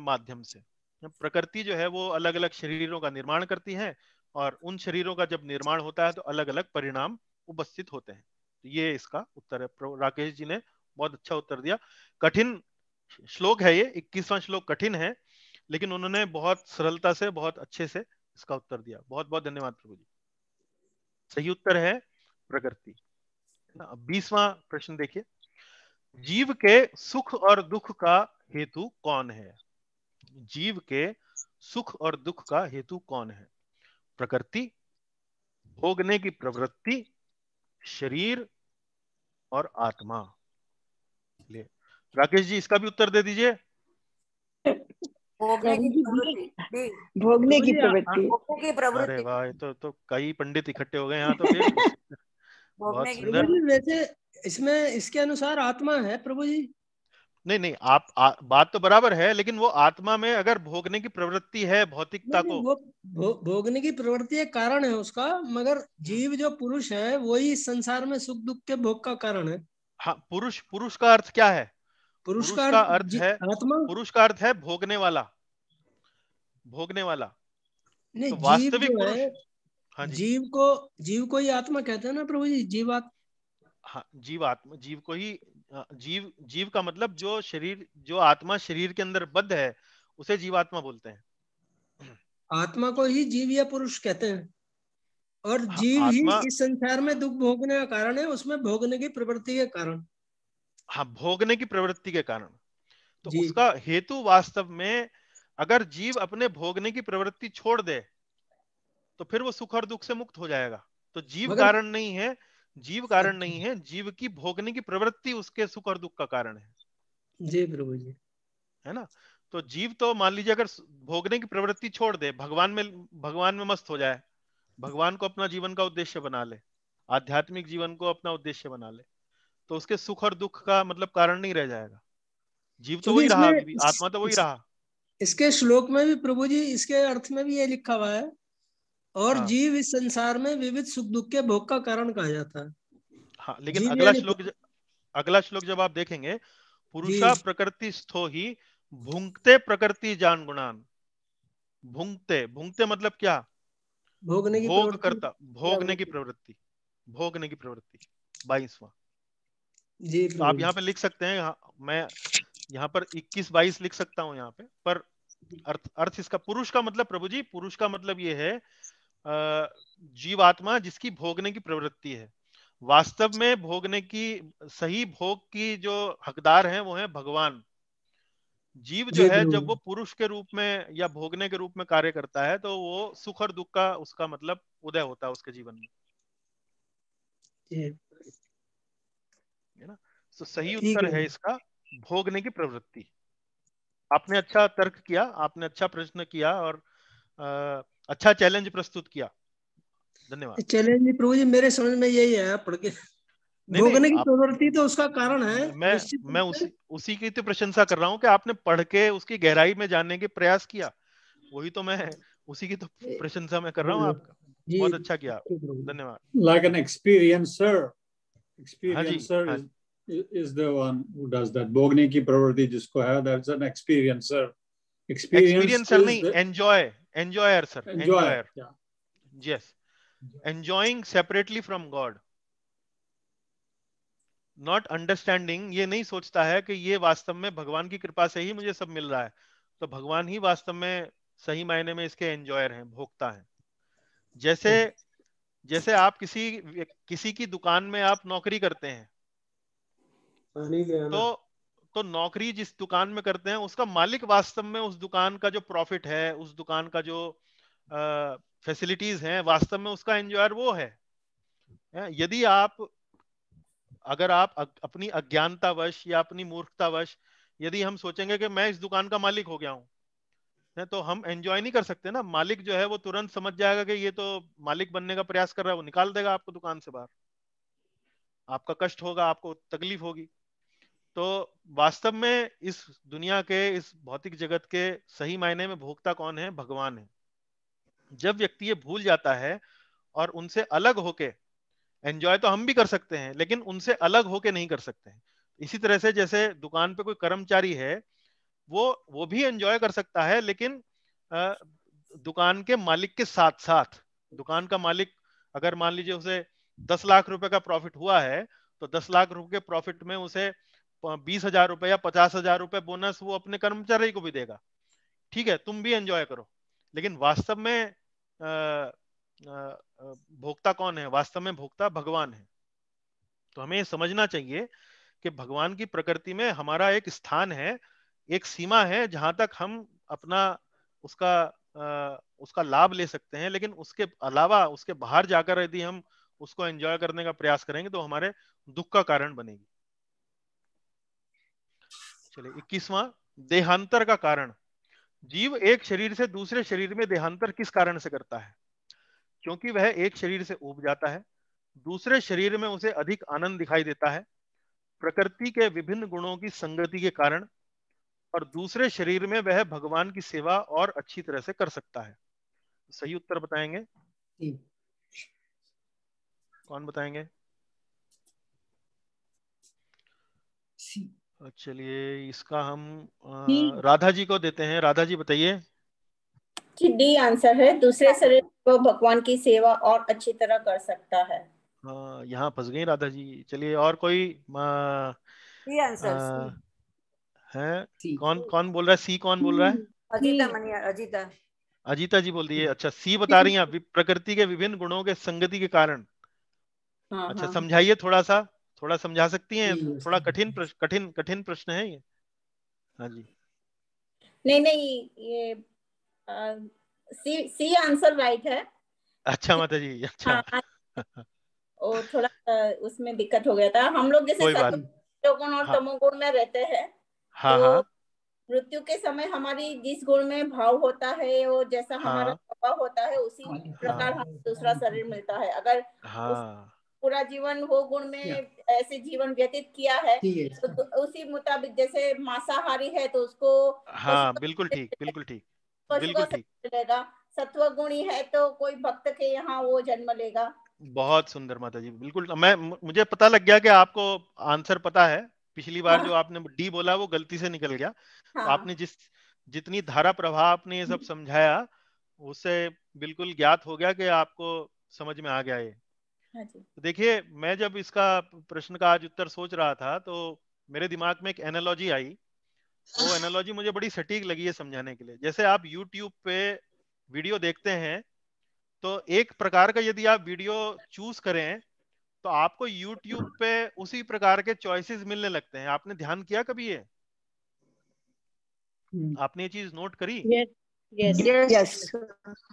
माध्यम से प्रकृति जो है वो अलग अलग शरीरों का निर्माण करती है और उन शरीरों का जब निर्माण होता है तो अलग अलग परिणाम उपस्थित होते हैं तो ये इसका उत्तर है राकेश जी ने बहुत अच्छा उत्तर दिया कठिन श्लोक है ये इक्कीसवां श्लोक कठिन है लेकिन उन्होंने बहुत सरलता से बहुत अच्छे से इसका उत्तर दिया बहुत बहुत धन्यवाद प्रभु जी सही उत्तर है प्रकृति बीसवा प्रश्न देखिए जीव के सुख और दुख का हेतु कौन है जीव के सुख और दुख का हेतु कौन है प्रकृति भोगने की प्रवृत्ति शरीर और आत्मा राकेश जी इसका भी उत्तर दे दीजिए भोगने हाँ, की प्रवृत्ति अरे वाह तो तो कई पंडित इकट्ठे हो गए यहाँ तो (laughs) बहुत सुंदर वैसे इसमें इसके अनुसार आत्मा है प्रभु जी नहीं नहीं आप आ, बात तो बराबर है लेकिन वो आत्मा में अगर भोगने की प्रवृत्ति है भौतिकता को भो, भोगने की प्रवृत्ति एक कारण है उसका मगर जीव जो पुरुष है वही संसार में सुख दुख के भोग का कारण है हाँ पुरुष पुरुष का अर्थ क्या है पुरुष, का अर्थ है आत्मा पुरुष का अर्थ है भोगने वाला भोगने वाला नहीं तो वास्तविक हाँ जी। जीव को जीव को ही आत्मा कहते हैं ना प्रभु जी जीवात्मा हाँ जीव आत्मा जीव को ही जीव जीव का मतलब जो शरीर जो आत्मा शरीर के अंदर बद्ध है उसे जीवात्मा बोलते हैं आत्मा को ही जीव या पुरुष कहते हैं और हाँ, जीव ही इस संसार में दुख भोगने का कारण है उसमें भोगने की प्रवृत्ति के कारण हाँ भोगने की प्रवृत्ति के कारण तो उसका हेतु वास्तव में अगर जीव अपने भोगने की प्रवृत्ति छोड़ दे तो फिर वो सुख और दुख से मुक्त हो जाएगा तो जीव कारण नहीं है जीव कारण अच्छा। नहीं है जीव की भोगने की प्रवृत्ति उसके सुख और दुख का कारण है जी प्रभु जी है ना तो जीव तो मान लीजिए अगर भोगने की प्रवृत्ति छोड़ दे भगवान में भगवान में मस्त हो जाए भगवान को अपना जीवन का उद्देश्य बना ले आध्यात्मिक जीवन को अपना उद्देश्य बना ले तो उसके सुख और दुख का मतलब कारण नहीं रह जाएगा जीव तो वही रहा आत्मा तो वही रहा इसके श्लोक में भी प्रभु जी इसके अर्थ में भी ये लिखा हुआ है और हाँ। जीव इस संसार में विविध सुख दुख के भोग का कारण कहा जाता है हाँ, लेकिन अगला श्लोक अगला श्लोक जब आप देखेंगे पुरुषा प्रकृति स्थो ही भूंगते प्रकृति जान गुणान भूंगते भूंगते मतलब क्या भोगने की भोग करता भोगने की प्रवृत्ति भोगने की प्रवृत्ति बाईसवा जी तो आप यहाँ पे लिख सकते हैं मैं यहाँ पर 21 22 लिख सकता हूँ यहाँ पे पर अर्थ अर्थ इसका पुरुष का मतलब प्रभु जी पुरुष का मतलब ये है जीवात्मा जिसकी भोगने की प्रवृत्ति है वास्तव में भोगने की सही भोग की जो हकदार हैं वो है भगवान जीव जो है जब वो पुरुष के रूप में या भोगने के रूप में कार्य करता है तो वो सुख और दुख का उसका मतलब उदय होता है उसके जीवन में है ना तो सही उत्तर है इसका भोगने की प्रवृत्ति आपने अच्छा तर्क किया आपने अच्छा प्रश्न किया और आ, अच्छा चैलेंज प्रस्तुत किया धन्यवाद चैलेंज प्रभु जी मेरे समझ में यही है पढ़ के भोगने की प्रवृत्ति तो उसका कारण है मैं मैं उसी की तो प्रशंसा कर रहा हूँ कि आपने पढ़ के उसकी गहराई में जानने के प्रयास किया वही तो मैं उसी की तो प्रशंसा मैं कर रहा हूँ आपका बहुत अच्छा किया धन्यवाद like an experiencer experiencer enjoyer sir enjoyer, Yeah. yes enjoying separately from god not understanding ये नहीं सोचता है कि ये वास्तव में भगवान की कृपा से ही मुझे सब मिल रहा है तो भगवान ही वास्तव में सही मायने में इसके एंजॉयर हैं भोगता है जैसे हम्म। जैसे आप किसी किसी की दुकान में आप नौकरी करते हैं तो तो नौकरी जिस दुकान में करते हैं उसका मालिक वास्तव में उस दुकान का जो प्रॉफिट है उस दुकान का जो फैसिलिटीज हैं वास्तव में उसका एंजॉयर वो है यदि आप अगर आप अपनी अज्ञानतावश या अपनी मूर्खतावश यदि हम सोचेंगे कि मैं इस दुकान का मालिक हो गया हूं तो हम एंजॉय नहीं कर सकते ना मालिक जो है वो तुरंत समझ जाएगा कि ये तो मालिक बनने का प्रयास कर रहा है वो निकाल देगा आपको दुकान से बाहर आपका कष्ट होगा आपको तकलीफ होगी तो वास्तव में इस दुनिया के इस भौतिक जगत के सही मायने में भोक्ता कौन है भगवान है जब व्यक्ति ये भूल जाता है और उनसे अलग होके एंजॉय तो हम भी कर सकते हैं लेकिन उनसे अलग होके नहीं कर सकते हैं इसी तरह से जैसे दुकान पे कोई कर्मचारी है वो वो भी एंजॉय कर सकता है लेकिन आ, दुकान के मालिक के साथ साथ दुकान का मालिक अगर मान लीजिए उसे दस लाख रुपए का प्रॉफिट हुआ है तो दस लाख रुपए के प्रॉफिट में उसे बीस हजार रुपए या पचास हजार रुपए बोनस वो अपने कर्मचारी को भी देगा ठीक है तुम भी एंजॉय करो लेकिन वास्तव में भोक्ता कौन है वास्तव में भोक्ता भगवान है तो हमें समझना चाहिए कि भगवान की प्रकृति में हमारा एक स्थान है एक सीमा है जहां तक हम अपना उसका आ, उसका लाभ ले सकते हैं लेकिन उसके अलावा उसके बाहर जाकर यदि हम उसको एंजॉय करने का प्रयास करेंगे तो हमारे दुख का कारण बनेगी चले इक्कीसवा देहांतर का कारण जीव एक शरीर से दूसरे शरीर में देहांतर किस कारण से करता है क्योंकि वह एक शरीर से उब जाता है दूसरे शरीर में उसे अधिक आनंद दिखाई देता है प्रकृति के विभिन्न गुणों की संगति के कारण और दूसरे शरीर में वह भगवान की सेवा और अच्छी तरह से कर सकता है सही उत्तर बताएंगे कौन बताएंगे चलिए इसका हम आ, राधा जी को देते हैं राधा जी बताइए डी आंसर है दूसरे हाँ। शरीर को भगवान की सेवा और अच्छी तरह कर सकता है हाँ, यहाँ फंस गई राधा जी चलिए और कोई आ, आंसर है कौन कौन बोल रहा है सी कौन बोल रहा है हम्म। अजीता मनिया अजीता अजीता जी बोल रही अच्छा सी बता (laughs) रही हैं प्रकृति के विभिन्न गुणों के संगति के कारण हाँ, अच्छा समझाइए थोड़ा सा थोड़ा समझा सकती हैं थोड़ा कठिन कठिन कठिन प्रश्न है ये हाँ जी नहीं नहीं ये आ, सी सी आंसर राइट है अच्छा माता जी अच्छा हाँ, हाँ, ओ थोड़ा उसमें दिक्कत हो गया था हम लोग जैसे रजोगुण और हाँ, तमोगुण में रहते हैं हाँ, तो हाँ, मृत्यु के समय हमारी जिस गुण में भाव होता है वो जैसा हाँ, हमारा स्वभाव होता है उसी हाँ, प्रकार हाँ, हमें दूसरा शरीर मिलता है अगर हाँ, पूरा जीवन वो गुण में ऐसे जीवन व्यतीत किया है तो तो उसी मुताबिक जैसे मांसाहारी है तो उसको हाँ बिल्कुल ठीक बिल्कुल ठीक बिल्कुल ठीक मिलेगा सत्व गुणी है तो कोई भक्त के यहाँ वो जन्म लेगा बहुत सुंदर माता जी बिल्कुल मैं मुझे पता लग गया कि आपको आंसर पता है पिछली बार हाँ। जो आपने डी बोला वो गलती से निकल गया तो हाँ। आपने जिस जितनी धारा प्रभाव आपने ये सब हम्म। समझाया उससे बिल्कुल ज्ञात हो गया कि आपको समझ में आ गया ये हाँ तो देखिए मैं जब इसका प्रश्न का आज उत्तर सोच रहा था तो मेरे दिमाग में एक एनालॉजी आई वो एनालॉजी हाँ। मुझे बड़ी सटीक लगी है समझाने के लिए जैसे आप यूट्यूब पे वीडियो देखते हैं तो एक प्रकार का यदि आप वीडियो चूज करें तो आपको यूट्यूब पे उसी प्रकार के चॉइसेस मिलने लगते हैं आपने ध्यान किया कभी ये hmm. आपने ये चीज नोट करी yes, yes, yes.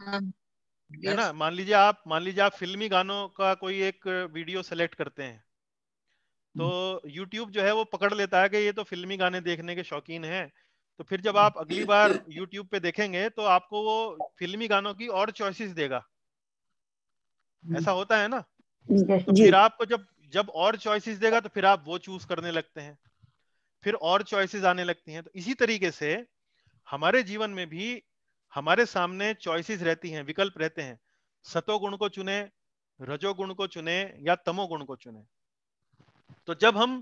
हाँ। है ना मान लीजिए आप मान लीजिए आप फिल्मी गानों का कोई एक वीडियो सेलेक्ट करते हैं तो यूट्यूब हम्म। जो है वो पकड़ लेता है कि ये तो फिल्मी गाने देखने के शौकीन हैं तो फिर जब आप अगली हम्म। बार यूट्यूब पे देखेंगे तो आपको वो फिल्मी गानों की और चॉइसेस देगा हम्म। ऐसा होता है ना तो फिर आपको जब जब और चॉइसेस देगा तो फिर आप वो चूज करने लगते हैं फिर और चॉइसेस आने लगती हैं तो इसी तरीके से हमारे जीवन में भी हमारे सामने चॉइसेस रहती हैं विकल्प रहते हैं सतो गुण को चुने रजोगुण को चुने या तमोगुण को चुने तो जब हम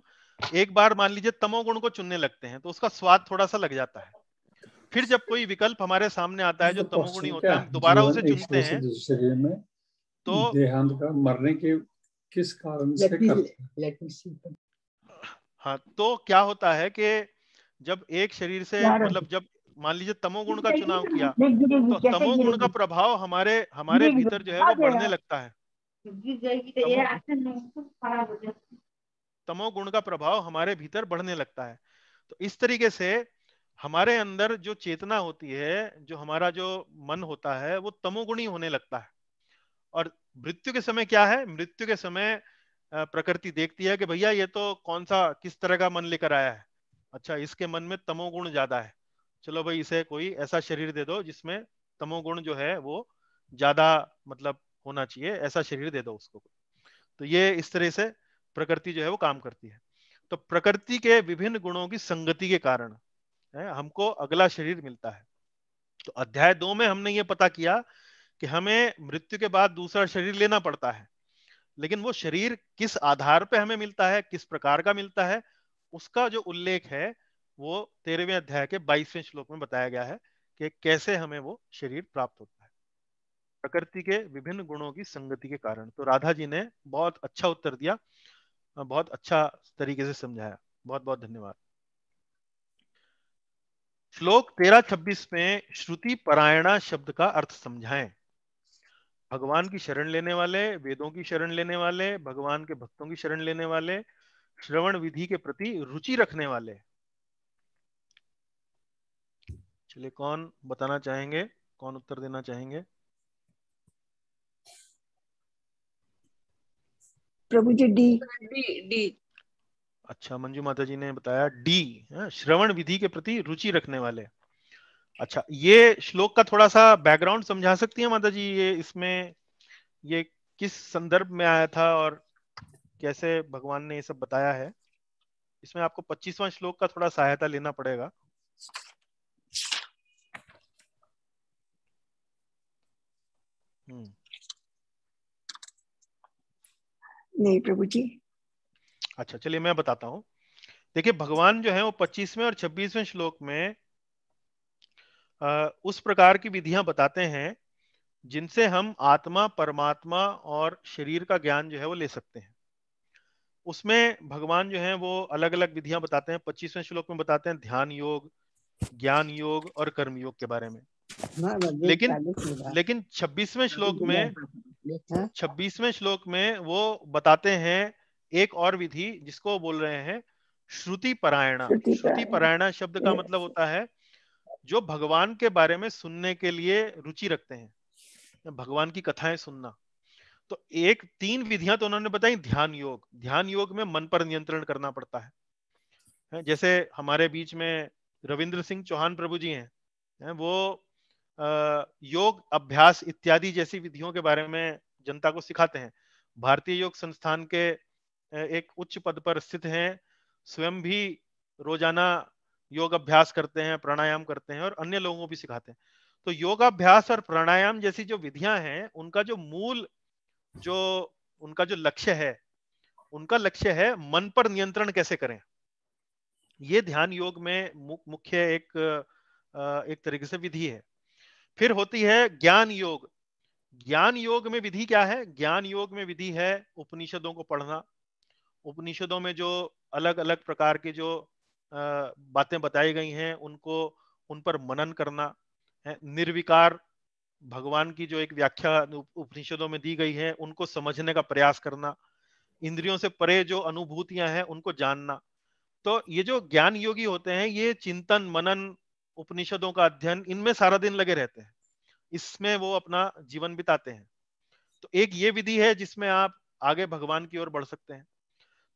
एक बार मान लीजिए तमोगुण को चुनने लगते हैं तो उसका स्वाद थोड़ा सा लग जाता है फिर जब कोई विकल्प हमारे सामने आता है जो ही होता है दोबारा उसे चुनते हैं तो देहांत का मरने के किस कारण से हाँ तो क्या होता है कि जब एक शरीर से मतलब जब मान लीजिए तमोगुण का चुनाव किया तो तमोगुण का प्रभाव हमारे हमारे भीतर जो है वो बढ़ने लगता तो है तमोगुण का प्रभाव हमारे भीतर बढ़ने लगता है तो इस तरीके से हमारे अंदर जो चेतना होती है जो हमारा जो मन होता है वो तमोगुणी होने लगता है और मृत्यु के समय क्या है मृत्यु के समय प्रकृति देखती है कि भैया ये तो कौन सा किस तरह का मन लेकर आया है अच्छा इसके मन में तमोगुण ज्यादा है चलो भाई इसे कोई ऐसा शरीर दे दो जिसमें तमोगुण जो है वो ज्यादा मतलब होना चाहिए ऐसा शरीर दे दो उसको तो ये इस तरह से प्रकृति जो है वो काम करती है तो प्रकृति के विभिन्न गुणों की संगति के कारण है, हमको अगला शरीर मिलता है तो अध्याय दो में हमने ये पता किया कि हमें मृत्यु के बाद दूसरा शरीर लेना पड़ता है लेकिन वो शरीर किस आधार पे हमें मिलता है किस प्रकार का मिलता है उसका जो उल्लेख है वो तेरहवें अध्याय के बाईसवें श्लोक में बताया गया है कि कैसे हमें वो शरीर प्राप्त होता है प्रकृति के विभिन्न गुणों की संगति के कारण तो राधा जी ने बहुत अच्छा उत्तर दिया बहुत अच्छा तरीके से समझाया बहुत बहुत धन्यवाद श्लोक तेरह छब्बीस में श्रुति परायणा शब्द का अर्थ समझाएं भगवान की शरण लेने वाले वेदों की शरण लेने वाले भगवान के भक्तों की शरण लेने वाले श्रवण विधि के प्रति रुचि रखने वाले चलिए कौन बताना चाहेंगे कौन उत्तर देना चाहेंगे प्रभु जी डी डी डी अच्छा मंजू माता जी ने बताया डी हाँ, श्रवण विधि के प्रति रुचि रखने वाले अच्छा ये श्लोक का थोड़ा सा बैकग्राउंड समझा सकती है माता जी ये इसमें ये किस संदर्भ में आया था और कैसे भगवान ने ये सब बताया है इसमें आपको पच्चीसवा श्लोक का थोड़ा सहायता लेना पड़ेगा हम्म। नहीं प्रभु जी अच्छा चलिए मैं बताता हूँ देखिए भगवान जो है वो 25वें और 26वें श्लोक में आ, उस प्रकार की विधियां बताते हैं जिनसे हम आत्मा परमात्मा और शरीर का ज्ञान जो है वो ले सकते हैं उसमें भगवान जो है वो अलग अलग विधियां बताते हैं पच्चीसवें श्लोक में बताते हैं ध्यान योग ज्ञान योग और कर्म योग के बारे में हाँ, लेकिन लेकिन छब्बीसवें श्लोक में हाँ। छब्बीसवें श्लोक में वो बताते हैं एक और विधि जिसको बोल रहे हैं श्रुति परायणा श्रुति परायणा शब्द का मतलब होता है जो भगवान के बारे में सुनने के लिए रुचि रखते हैं भगवान की कथाएं सुनना तो एक तीन विधियां तो उन्होंने बताई ध्यान योग ध्यान योग में मन पर नियंत्रण करना पड़ता है जैसे हमारे बीच में रविंद्र सिंह चौहान प्रभु जी हैं वो योग अभ्यास इत्यादि जैसी विधियों के बारे में जनता को सिखाते हैं भारतीय योग संस्थान के एक उच्च पद पर स्थित हैं स्वयं भी रोजाना योग अभ्यास करते हैं प्राणायाम करते हैं और अन्य लोगों को भी सिखाते हैं तो योगाभ्यास और प्राणायाम जैसी जो विधियां हैं उनका जो मूल जो उनका जो लक्ष्य है उनका लक्ष्य है मन पर नियंत्रण कैसे करें ये ध्यान योग में मुख्य एक एक तरीके से विधि है फिर होती है ज्ञान योग ज्ञान योग में विधि क्या है ज्ञान योग में विधि है उपनिषदों को पढ़ना उपनिषदों में जो अलग अलग प्रकार के जो बातें बताई गई हैं उनको उन पर मनन करना है निर्विकार भगवान की जो एक व्याख्या उपनिषदों में दी गई है उनको समझने का प्रयास करना इंद्रियों से परे जो अनुभूतियां हैं उनको जानना तो ये जो ज्ञान योगी होते हैं ये चिंतन मनन उपनिषदों का अध्ययन इनमें सारा दिन लगे रहते हैं इसमें वो अपना जीवन बिताते हैं तो एक ये विधि है जिसमें आप आगे भगवान की ओर बढ़ सकते हैं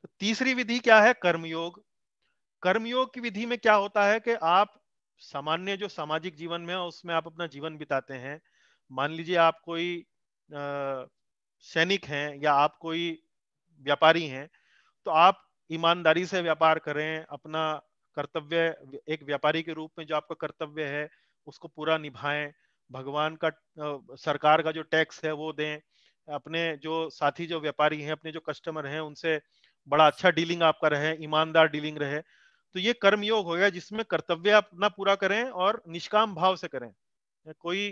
तो तीसरी विधि क्या है कर्मयोग कर्मयोग की विधि में क्या होता है कि आप सामान्य जो सामाजिक जीवन में है उसमें आप अपना जीवन बिताते हैं मान लीजिए आप कोई सैनिक हैं या आप कोई व्यापारी हैं तो आप ईमानदारी से व्यापार करें अपना कर्तव्य एक व्यापारी के रूप में जो आपका कर्तव्य है उसको पूरा निभाएं भगवान का सरकार का जो टैक्स है वो दें अपने जो साथी जो व्यापारी हैं अपने जो कस्टमर हैं उनसे बड़ा अच्छा डीलिंग आपका रहे ईमानदार डीलिंग रहे तो ये कर्म योग गया जिसमें कर्तव्य अपना पूरा करें और निष्काम भाव से करें कोई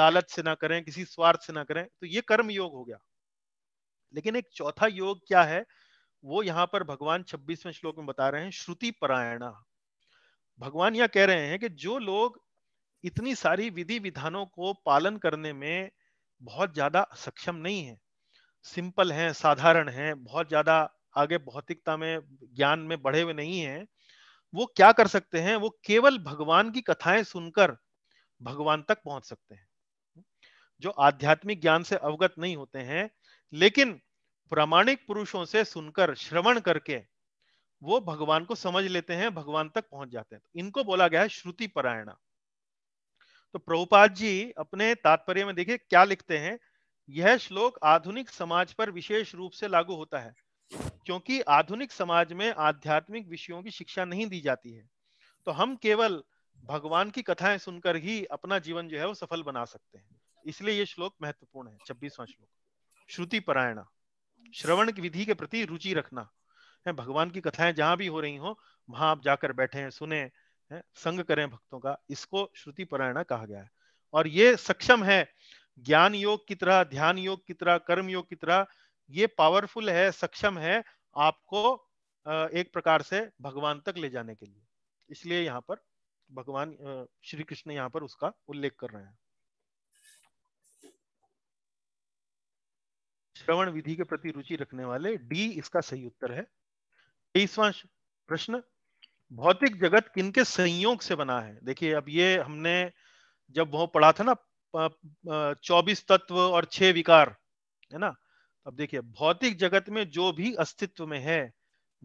लालच से ना करें किसी स्वार्थ से ना करें तो ये कर्म योग हो गया लेकिन एक चौथा योग क्या है वो यहाँ पर भगवान 26वें श्लोक में बता रहे हैं श्रुति परायणा भगवान यह कह रहे हैं कि जो लोग इतनी सारी विधि विधानों को पालन करने में बहुत ज्यादा सक्षम नहीं है सिंपल हैं साधारण हैं बहुत ज्यादा आगे भौतिकता में ज्ञान में बढ़े हुए नहीं हैं वो क्या कर सकते हैं वो केवल भगवान की कथाएं सुनकर भगवान तक पहुंच सकते हैं जो आध्यात्मिक ज्ञान से अवगत नहीं होते हैं लेकिन प्रामाणिक पुरुषों से सुनकर श्रवण करके वो भगवान को समझ लेते हैं भगवान तक पहुंच जाते हैं तो इनको बोला गया है श्रुति परायणा तो प्रभुपाद जी अपने तात्पर्य में देखिए क्या लिखते हैं यह श्लोक आधुनिक समाज पर विशेष रूप से लागू होता है क्योंकि आधुनिक समाज में आध्यात्मिक विषयों की शिक्षा नहीं दी जाती है तो हम केवल भगवान की कथाएं सुनकर ही अपना जीवन जो है वो सफल बना सकते हैं इसलिए ये श्लोक महत्वपूर्ण है छब्बीसवां श्लोक श्रुति परायणा श्रवण की विधि के प्रति रुचि रखना है भगवान की कथाएं जहां भी हो रही हो वहां आप जाकर बैठे सुने है संग करें भक्तों का इसको श्रुति परायणा कहा गया है और ये सक्षम है ज्ञान योग की तरह ध्यान योग की तरह कर्म योग की तरह ये पावरफुल है सक्षम है आपको एक प्रकार से भगवान तक ले जाने के लिए इसलिए यहाँ पर भगवान श्री कृष्ण यहाँ पर उसका उल्लेख कर रहे हैं श्रवण विधि के प्रति रुचि रखने वाले डी इसका सही उत्तर है तेईसवा प्रश्न भौतिक जगत किनके संयोग से बना है देखिए अब ये हमने जब वो पढ़ा था ना चौबीस तत्व और छह विकार है ना अब देखिए भौतिक जगत में जो भी अस्तित्व में है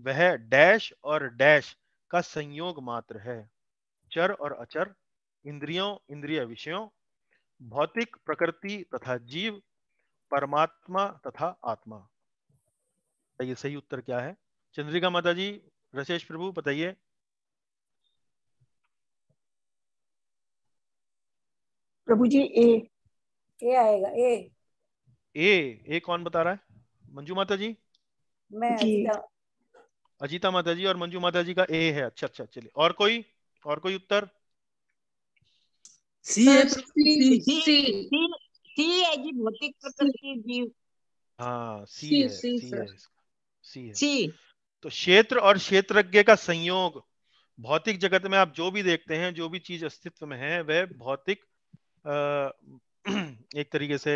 वह डैश और डैश का संयोग मात्र है चर और अचर इंद्रियों इंद्रिय विषयों भौतिक प्रकृति तथा जीव परमात्मा तथा आत्मा बताइए सही उत्तर क्या है चंद्रिका माता जी रशेश प्रभु बताइए प्रभु जी ए ए आएगा ए ए ए कौन बता रहा है मंजू माता जी मैं अजीता अजीता माता जी और मंजू माता जी का ए है अच्छा अच्छा चलिए और कोई और कोई उत्तर सी सी सी है जी भौतिक प्रकृति जीव हाँ सी, सी है सी, सी है सी है सी तो क्षेत्र और क्षेत्रज्ञ का संयोग भौतिक जगत में आप जो भी देखते हैं जो भी चीज अस्तित्व में है वह भौतिक (clears throat) एक तरीके से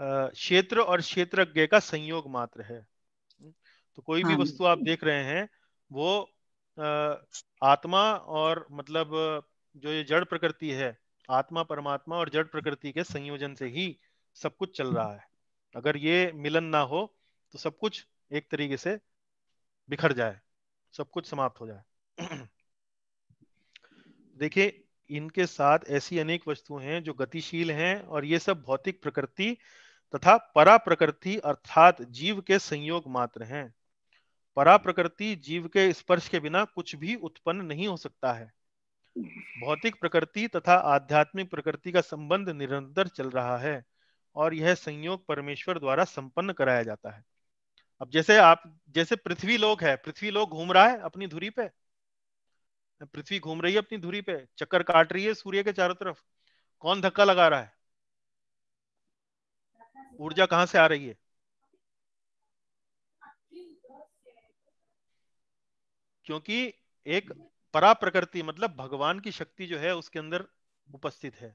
क्षेत्र और क्षेत्रज्ञ का संयोग मात्र है तो कोई भी हाँ। वस्तु आप देख रहे हैं वो आत्मा और मतलब जो ये जड़ प्रकृति है आत्मा परमात्मा और जड़ प्रकृति के संयोजन से ही सब कुछ चल रहा है अगर ये मिलन ना हो तो सब कुछ एक तरीके से बिखर जाए सब कुछ समाप्त हो जाए (clears throat) देखिए इनके साथ ऐसी अनेक वस्तुएं हैं जो गतिशील हैं और ये सब भौतिक प्रकृति तथा परा प्रकृति अर्थात जीव के संयोग मात्र हैं परा प्रकृति जीव के स्पर्श के बिना कुछ भी उत्पन्न नहीं हो सकता है भौतिक प्रकृति तथा आध्यात्मिक प्रकृति का संबंध निरंतर चल रहा है और यह संयोग परमेश्वर द्वारा संपन्न कराया जाता है अब जैसे आप जैसे पृथ्वी लोक है पृथ्वी लोक घूम रहा है अपनी धुरी पे पृथ्वी घूम रही है अपनी धुरी पे चक्कर काट रही है सूर्य के चारों तरफ कौन धक्का लगा रहा है ऊर्जा कहां से आ रही है क्योंकि एक परा प्रकृति मतलब भगवान की शक्ति जो है उसके अंदर उपस्थित है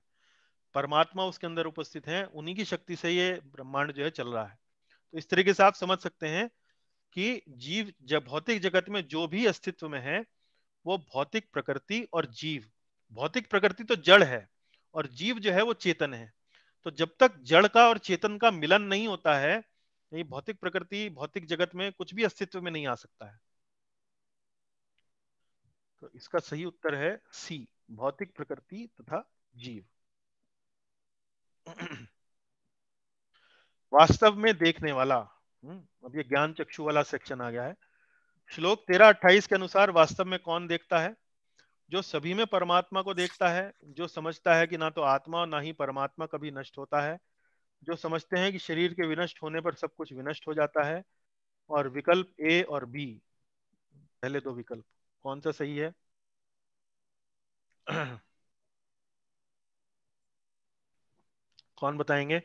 परमात्मा उसके अंदर उपस्थित है उन्हीं की शक्ति से ये ब्रह्मांड जो है चल रहा है तो इस तरीके से आप समझ सकते हैं कि जीव जब भौतिक जगत में जो भी अस्तित्व में है वो भौतिक प्रकृति और जीव भौतिक प्रकृति तो जड़ है और जीव जो है वो चेतन है तो जब तक जड़ का और चेतन का मिलन नहीं होता है ये भौतिक प्रकृति भौतिक जगत में कुछ भी अस्तित्व में नहीं आ सकता है तो इसका सही उत्तर है सी भौतिक प्रकृति तथा जीव (clears throat) वास्तव में देखने वाला हम्म, अब ये ज्ञान चक्षु वाला सेक्शन आ गया है श्लोक तेरह अट्ठाईस के अनुसार वास्तव में कौन देखता है जो सभी में परमात्मा को देखता है जो समझता है कि ना तो आत्मा और ना ही परमात्मा कभी नष्ट होता है जो समझते हैं कि शरीर के विनष्ट होने पर सब कुछ विनष्ट हो जाता है और विकल्प ए और बी पहले दो विकल्प कौन सा सही है कौन बताएंगे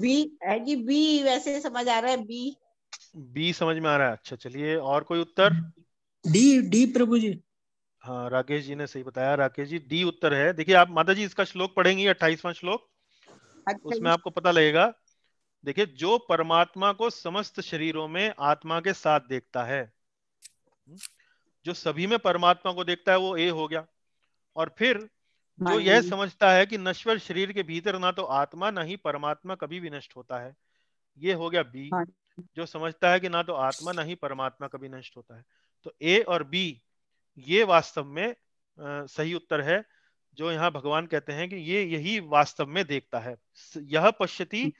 बी है जी बी वैसे समझ आ रहा है बी बी समझ में आ रहा है अच्छा चलिए और कोई उत्तर डी डी प्रभु जी हाँ राकेश जी ने सही बताया राकेश जी डी उत्तर है देखिए आप माता जी इसका श्लोक पढ़ेंगी अट्ठाईसवा श्लोक अच्छा उसमें आपको पता लगेगा देखिए जो परमात्मा को समस्त शरीरों में आत्मा के साथ देखता है जो सभी में परमात्मा को देखता है वो ए हो गया और फिर जो यह समझता है कि नश्वर शरीर के भीतर ना तो आत्मा ना ही परमात्मा कभी भी नष्ट होता है ये हो गया बी हाँ। जो समझता है कि ना तो आत्मा ना ही परमात्मा कभी नष्ट होता है तो ए और बी ये वास्तव में आ, सही उत्तर है जो यहाँ भगवान कहते हैं कि ये यही वास्तव में देखता है यह पश्यति हम्म।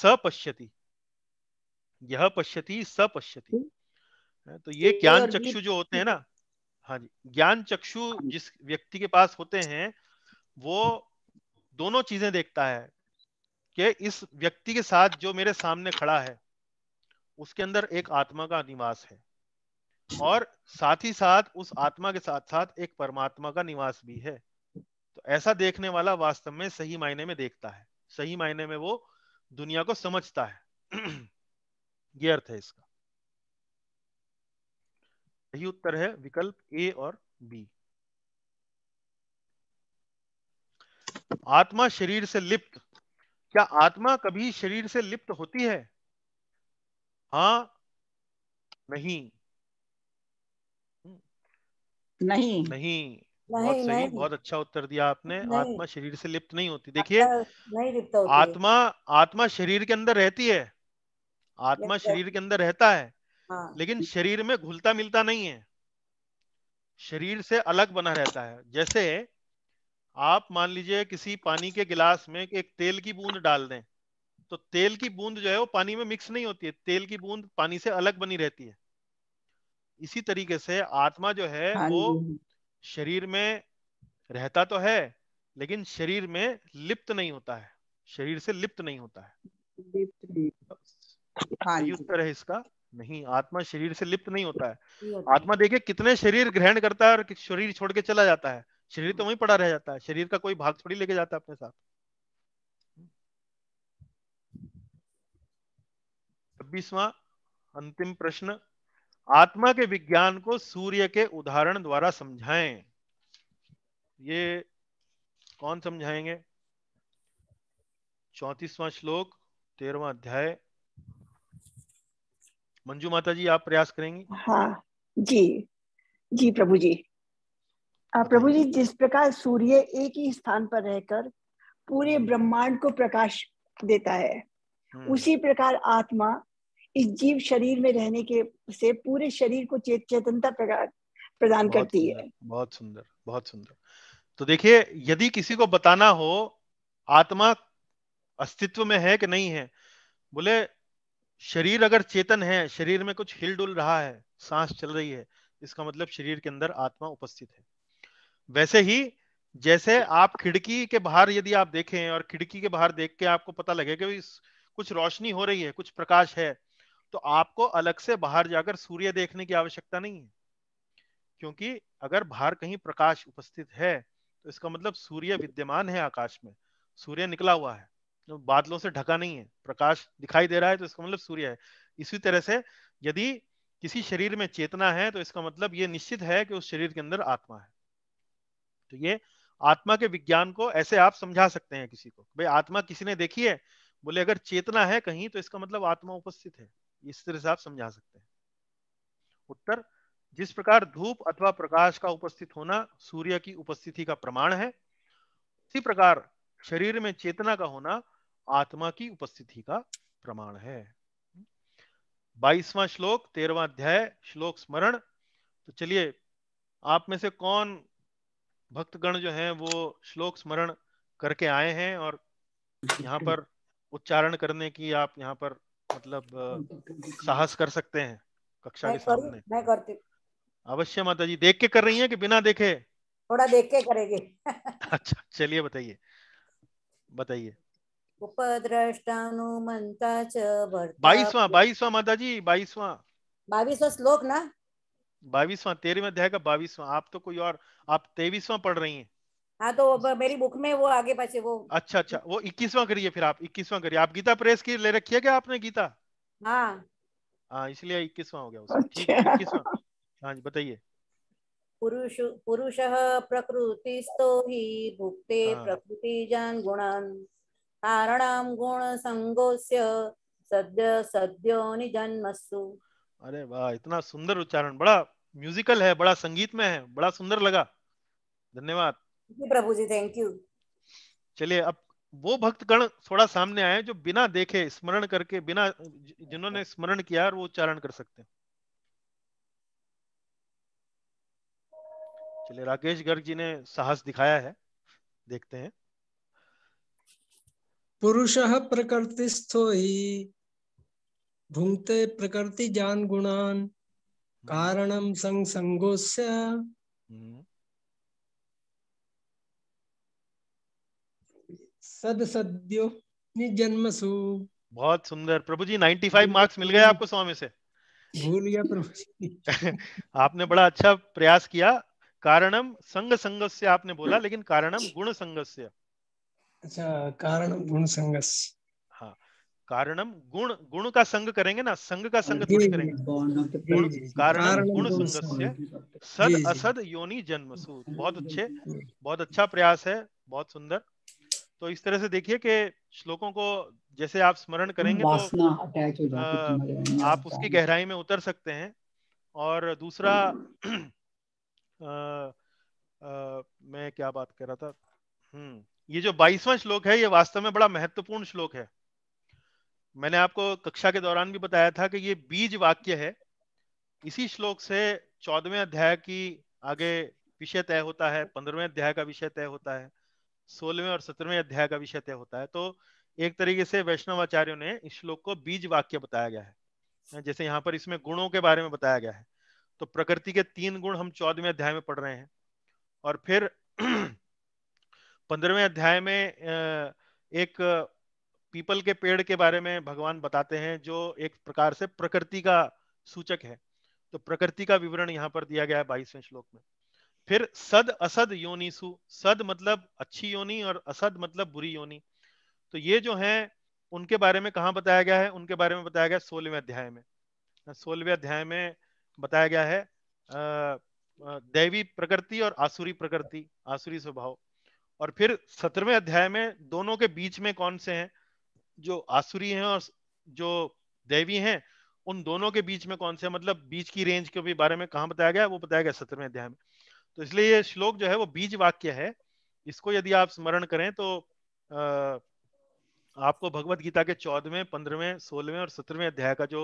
स पश्यति यह पश्यति स पश्यति हम्म। तो ये ज्ञान चक्षु जो होते हैं ना हाँ जी ज्ञान चक्षु हाँ जिस व्यक्ति के पास होते हैं वो दोनों चीजें देखता है कि इस व्यक्ति के साथ जो मेरे सामने खड़ा है उसके अंदर एक आत्मा का निवास है और साथ ही साथ उस आत्मा के साथ साथ एक परमात्मा का निवास भी है तो ऐसा देखने वाला वास्तव में सही मायने में देखता है सही मायने में वो दुनिया को समझता है (clears throat) ये अर्थ है इसका सही उत्तर है विकल्प ए और बी आत्मा शरीर से लिप्त क्या आत्मा कभी शरीर से लिप्त होती है हाँ नहीं नहीं नहीं बहुत नहीं, सही नहीं। बहुत अच्छा उत्तर दिया आपने आत्मा शरीर से लिप्त नहीं होती देखिए आत्मा आत्मा शरीर के अंदर रहती है आत्मा शरीर के अंदर रहता है हाँ। लेकिन शरीर में घुलता मिलता नहीं है शरीर से अलग बना रहता है जैसे आप मान लीजिए किसी पानी के गिलास में एक तेल की बूंद डाल दें तो तेल की बूंद जो है वो पानी में मिक्स नहीं होती है तेल की बूंद पानी से अलग बनी रहती है इसी तरीके से आत्मा जो है हाँ वो शरीर में रहता तो है लेकिन शरीर में लिप्त नहीं होता है शरीर से लिप्त नहीं होता है लिप्त नहीं। हाँ है इसका नहीं आत्मा शरीर से लिप्त नहीं होता है आत्मा देखिए कितने शरीर ग्रहण करता है और शरीर छोड़ के चला जाता है शरीर तो वहीं पड़ा रह जाता है शरीर का कोई भाग थोड़ी लेके जाता है अपने साथ छब्बीसवा अंतिम प्रश्न आत्मा के विज्ञान को सूर्य के उदाहरण द्वारा समझाएं ये कौन समझाएंगे चौतीसवां श्लोक तेरवा अध्याय मंजू माता जी आप प्रयास करेंगी हाँ जी जी प्रभु जी प्रभु जी जिस प्रकार सूर्य एक ही स्थान पर रहकर पूरे हम्म। ब्रह्मांड को प्रकाश देता है हम्म। उसी प्रकार आत्मा इस जीव शरीर में रहने के से पूरे शरीर को चेत चेतनता प्रदान करती है बहुत सुंदर बहुत सुंदर तो देखिए यदि किसी को बताना हो आत्मा अस्तित्व में है कि नहीं है बोले शरीर अगर चेतन है शरीर में कुछ हिलडुल रहा है सांस चल रही है इसका मतलब शरीर के अंदर आत्मा उपस्थित है वैसे ही जैसे आप खिड़की के बाहर यदि आप देखें और खिड़की के बाहर देख के आपको पता लगे कि कुछ रोशनी हो रही है कुछ प्रकाश है तो आपको अलग से बाहर जाकर सूर्य देखने की आवश्यकता नहीं है क्योंकि अगर बाहर कहीं प्रकाश उपस्थित है तो इसका मतलब सूर्य विद्यमान है आकाश में सूर्य निकला हुआ है जो मतलब बादलों से ढका नहीं है प्रकाश दिखाई दे रहा है तो इसका मतलब सूर्य है इसी तरह से यदि किसी शरीर में चेतना है तो इसका मतलब ये निश्चित है कि उस शरीर के अंदर आत्मा है तो ये आत्मा के विज्ञान को ऐसे आप समझा सकते हैं किसी को भाई आत्मा किसी ने देखी है बोले अगर चेतना है कहीं तो इसका मतलब आत्मा उपस्थित है इस तरह से आप समझा सकते हैं उत्तर जिस प्रकार धूप अथवा प्रकाश का उपस्थित होना सूर्य की उपस्थिति का प्रमाण है उसी प्रकार शरीर में चेतना का होना आत्मा की उपस्थिति का प्रमाण है बाईसवां श्लोक तेरवा अध्याय श्लोक स्मरण तो चलिए आप में से कौन भक्तगण जो हैं वो श्लोक स्मरण करके आए हैं और यहाँ पर उच्चारण करने की आप यहाँ पर मतलब साहस कर सकते हैं कक्षा के सामने मैं करती अवश्य माता जी देख के कर रही हैं कि बिना देखे थोड़ा देख के करेंगे (laughs) अच्छा चलिए बताइए बताइए बाईसवा बाईसवा माता जी बाईसवा बाईसवा श्लोक ना बाईसवा तेरहवें अध्याय का बाईसवा आप तो कोई और आप तेईसवा पढ़ रही हैं हाँ तो मेरी बुक में वो आगे पाचे वो अच्छा अच्छा वो इक्कीसवा करिए फिर आप इक्कीसवा करिए आप गीता प्रेस की ले रखी है क्या आपने गीता हाँ हाँ इसलिए इक्कीसवा हो गया उसका अच्छा। इक्कीसवा हाँ जी बताइए पुरुष पुरुषः प्रकृतिस्थो हि भुक्ते हाँ। प्रकृतिजान् गुणान् कारणम गुण संगोस्य सद्य सद्यो निजन्मसु अरे वाह इतना सुंदर उच्चारण बड़ा म्यूजिकल है बड़ा संगीत में है बड़ा सुंदर लगा धन्यवाद प्रभु जी थैंक यू चलिए अब वो भक्त गण थोड़ा सामने आए जो बिना देखे स्मरण करके बिना जिन्होंने स्मरण किया वो उच्चारण कर सकते हैं चलिए राकेश गर्ग जी ने साहस दिखाया है देखते हैं पुरुष प्रकृतिस्थो ही भुंगते प्रकृति जान गुणान कारणम संग संगोस सद सद्यो सु बहुत सुंदर प्रभु जी नाइन्टी फाइव मार्क्स मिल गए आपको स्वामी से भूल गया प्रभु जी (laughs) आपने बड़ा अच्छा प्रयास किया कारणम संग संगस्य आपने बोला लेकिन कारणम गुण संगस्य अच्छा कारण गुण संग हाँ कारणम गुण गुण का संग करेंगे ना संग का संग थोड़ी करेंगे गुण कारण गुण संगस्य सद असद योनि सूत बहुत अच्छे बहुत अच्छा प्रयास है बहुत सुंदर तो इस तरह से देखिए कि श्लोकों को जैसे आप स्मरण करेंगे तो आप उसकी गहराई में उतर सकते हैं और दूसरा आ, (clears throat) आ, मैं क्या बात कर रहा था हम्म ये जो बाईसवां श्लोक है ये वास्तव में बड़ा महत्वपूर्ण श्लोक है मैंने आपको कक्षा के दौरान भी बताया था कि ये बीज वाक्य है इसी श्लोक से चौदवें अध्याय की आगे विषय तय होता है पंद्रहवें अध्याय का विषय तय होता है सोलहवें और सत्रहवें अध्याय का विषय तय होता है तो एक तरीके से वैष्णवाचार्यों ने इस श्लोक को बीज वाक्य बताया गया है जैसे यहाँ पर इसमें गुणों के बारे में बताया गया है तो प्रकृति के तीन गुण हम चौदहवें अध्याय में पढ़ रहे हैं और फिर (clears throat) पंद्रहवें अध्याय में एक पीपल के पेड़ के बारे में भगवान बताते हैं जो एक प्रकार से प्रकृति का सूचक है तो प्रकृति का विवरण यहाँ पर दिया गया है बाईसवें श्लोक में फिर सद असद योनिसु सद मतलब अच्छी योनि और असद मतलब बुरी योनि तो ये जो है उनके बारे में कहा बताया गया है उनके बारे में बताया गया सोलहवें अध्याय में सोलहवें अध्याय में बताया गया है दैवी प्रकृति और आसुरी प्रकृति आसुरी स्वभाव और फिर सत्रहवें अध्याय में दोनों के बीच में कौन से हैं जो आसुरी हैं और जो देवी हैं उन दोनों के बीच में कौन से मतलब बीच की रेंज के भी बारे में कहा बताया गया वो बताया गया सत्रहवें अध्याय में तो इसलिए ये श्लोक जो है वो बीज वाक्य है इसको यदि आप स्मरण करें तो अः आपको भगवत गीता के चौदहवें पंद्रहवें सोलहवें और सत्रहवें अध्याय का जो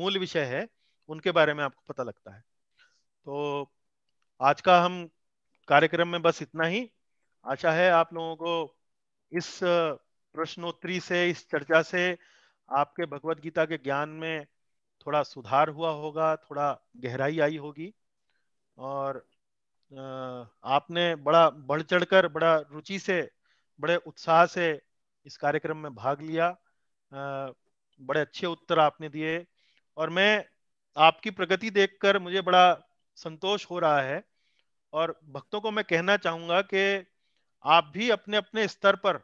मूल विषय है उनके बारे में आपको पता लगता है तो आज का हम कार्यक्रम में बस इतना ही आशा है आप लोगों को इस प्रश्नोत्तरी से इस चर्चा से आपके भगवत गीता के ज्ञान में थोड़ा सुधार हुआ होगा थोड़ा गहराई आई होगी और आपने बड़ा बढ़ चढ़कर बड़ा रुचि से बड़े उत्साह से इस कार्यक्रम में भाग लिया बड़े अच्छे उत्तर आपने दिए और मैं आपकी प्रगति देखकर मुझे बड़ा संतोष हो रहा है और भक्तों को मैं कहना चाहूँगा कि आप भी अपने अपने स्तर पर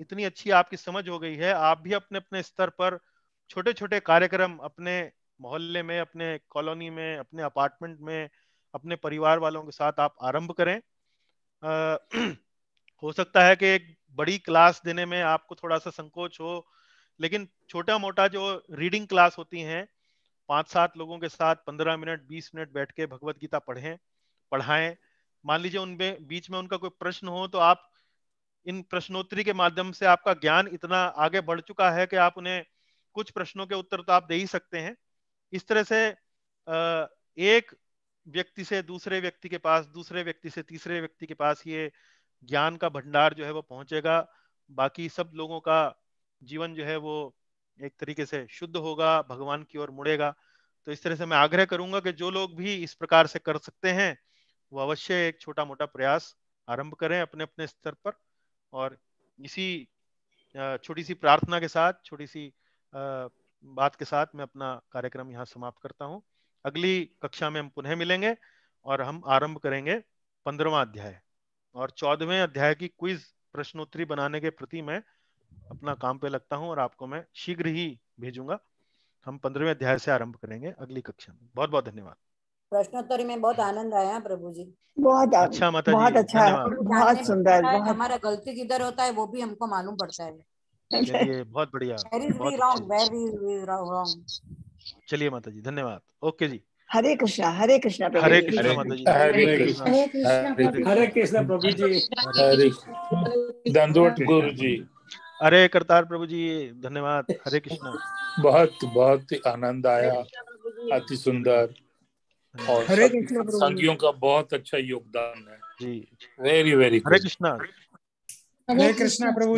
इतनी अच्छी आपकी समझ हो गई है आप भी अपने अपने स्तर पर छोटे छोटे कार्यक्रम अपने मोहल्ले में अपने कॉलोनी में अपने अपार्टमेंट में अपने परिवार वालों के साथ आप आरंभ करें आ, (clears throat) हो सकता है कि एक बड़ी क्लास देने में आपको थोड़ा सा संकोच हो लेकिन छोटा मोटा जो रीडिंग क्लास होती हैं पांच सात लोगों के साथ पंद्रह मिनट बीस मिनट बैठ के भगवत गीता पढ़ें पढ़ाएं मान लीजिए उनमें बीच में उनका कोई प्रश्न हो तो आप इन प्रश्नोत्तरी के माध्यम से आपका ज्ञान इतना आगे बढ़ चुका है कि आप उन्हें कुछ प्रश्नों के उत्तर तो आप दे ही सकते हैं इस तरह से एक व्यक्ति से दूसरे व्यक्ति के पास दूसरे व्यक्ति से तीसरे व्यक्ति के पास ये ज्ञान का भंडार जो है वो पहुंचेगा बाकी सब लोगों का जीवन जो है वो एक तरीके से शुद्ध होगा भगवान की ओर मुड़ेगा तो इस तरह से मैं आग्रह करूंगा कि जो लोग भी इस प्रकार से कर सकते हैं वो अवश्य एक छोटा मोटा प्रयास आरंभ करें अपने अपने स्तर पर और इसी छोटी सी प्रार्थना के साथ छोटी सी बात के साथ मैं अपना कार्यक्रम यहाँ समाप्त करता हूँ अगली कक्षा में हम पुनः मिलेंगे और हम आरंभ करेंगे पंद्रवा अध्याय और चौदहवें अध्याय की क्विज प्रश्नोत्तरी बनाने के प्रति मैं अपना काम पे लगता हूँ और आपको मैं शीघ्र ही भेजूंगा हम पंद्रहवें अध्याय से आरंभ करेंगे अगली कक्षा में बहुत बहुत धन्यवाद प्रश्नोत्तरी में बहुत आनंद आया प्रभु जी बहुत अच्छा मतलब बहुत अच्छा बहुत सुंदर हमारा गलती किधर होता है वो भी हमको मालूम पड़ता है बहुत बढ़िया चलिए माता जी धन्यवाद ओके जी हरे कृष्णा हरे कृष्णा हरे कृष्णा माता जी हरे कृष्णा प्रभु जी गुरु जी अरे करतार प्रभु जी धन्यवाद हरे कृष्णा बहुत बहुत आनंद आया अति सुंदर और हरे कृष्ण संगियों का बहुत अच्छा योगदान है जी वेरी वेरी हरे कृष्णा हरे कृष्णा प्रभु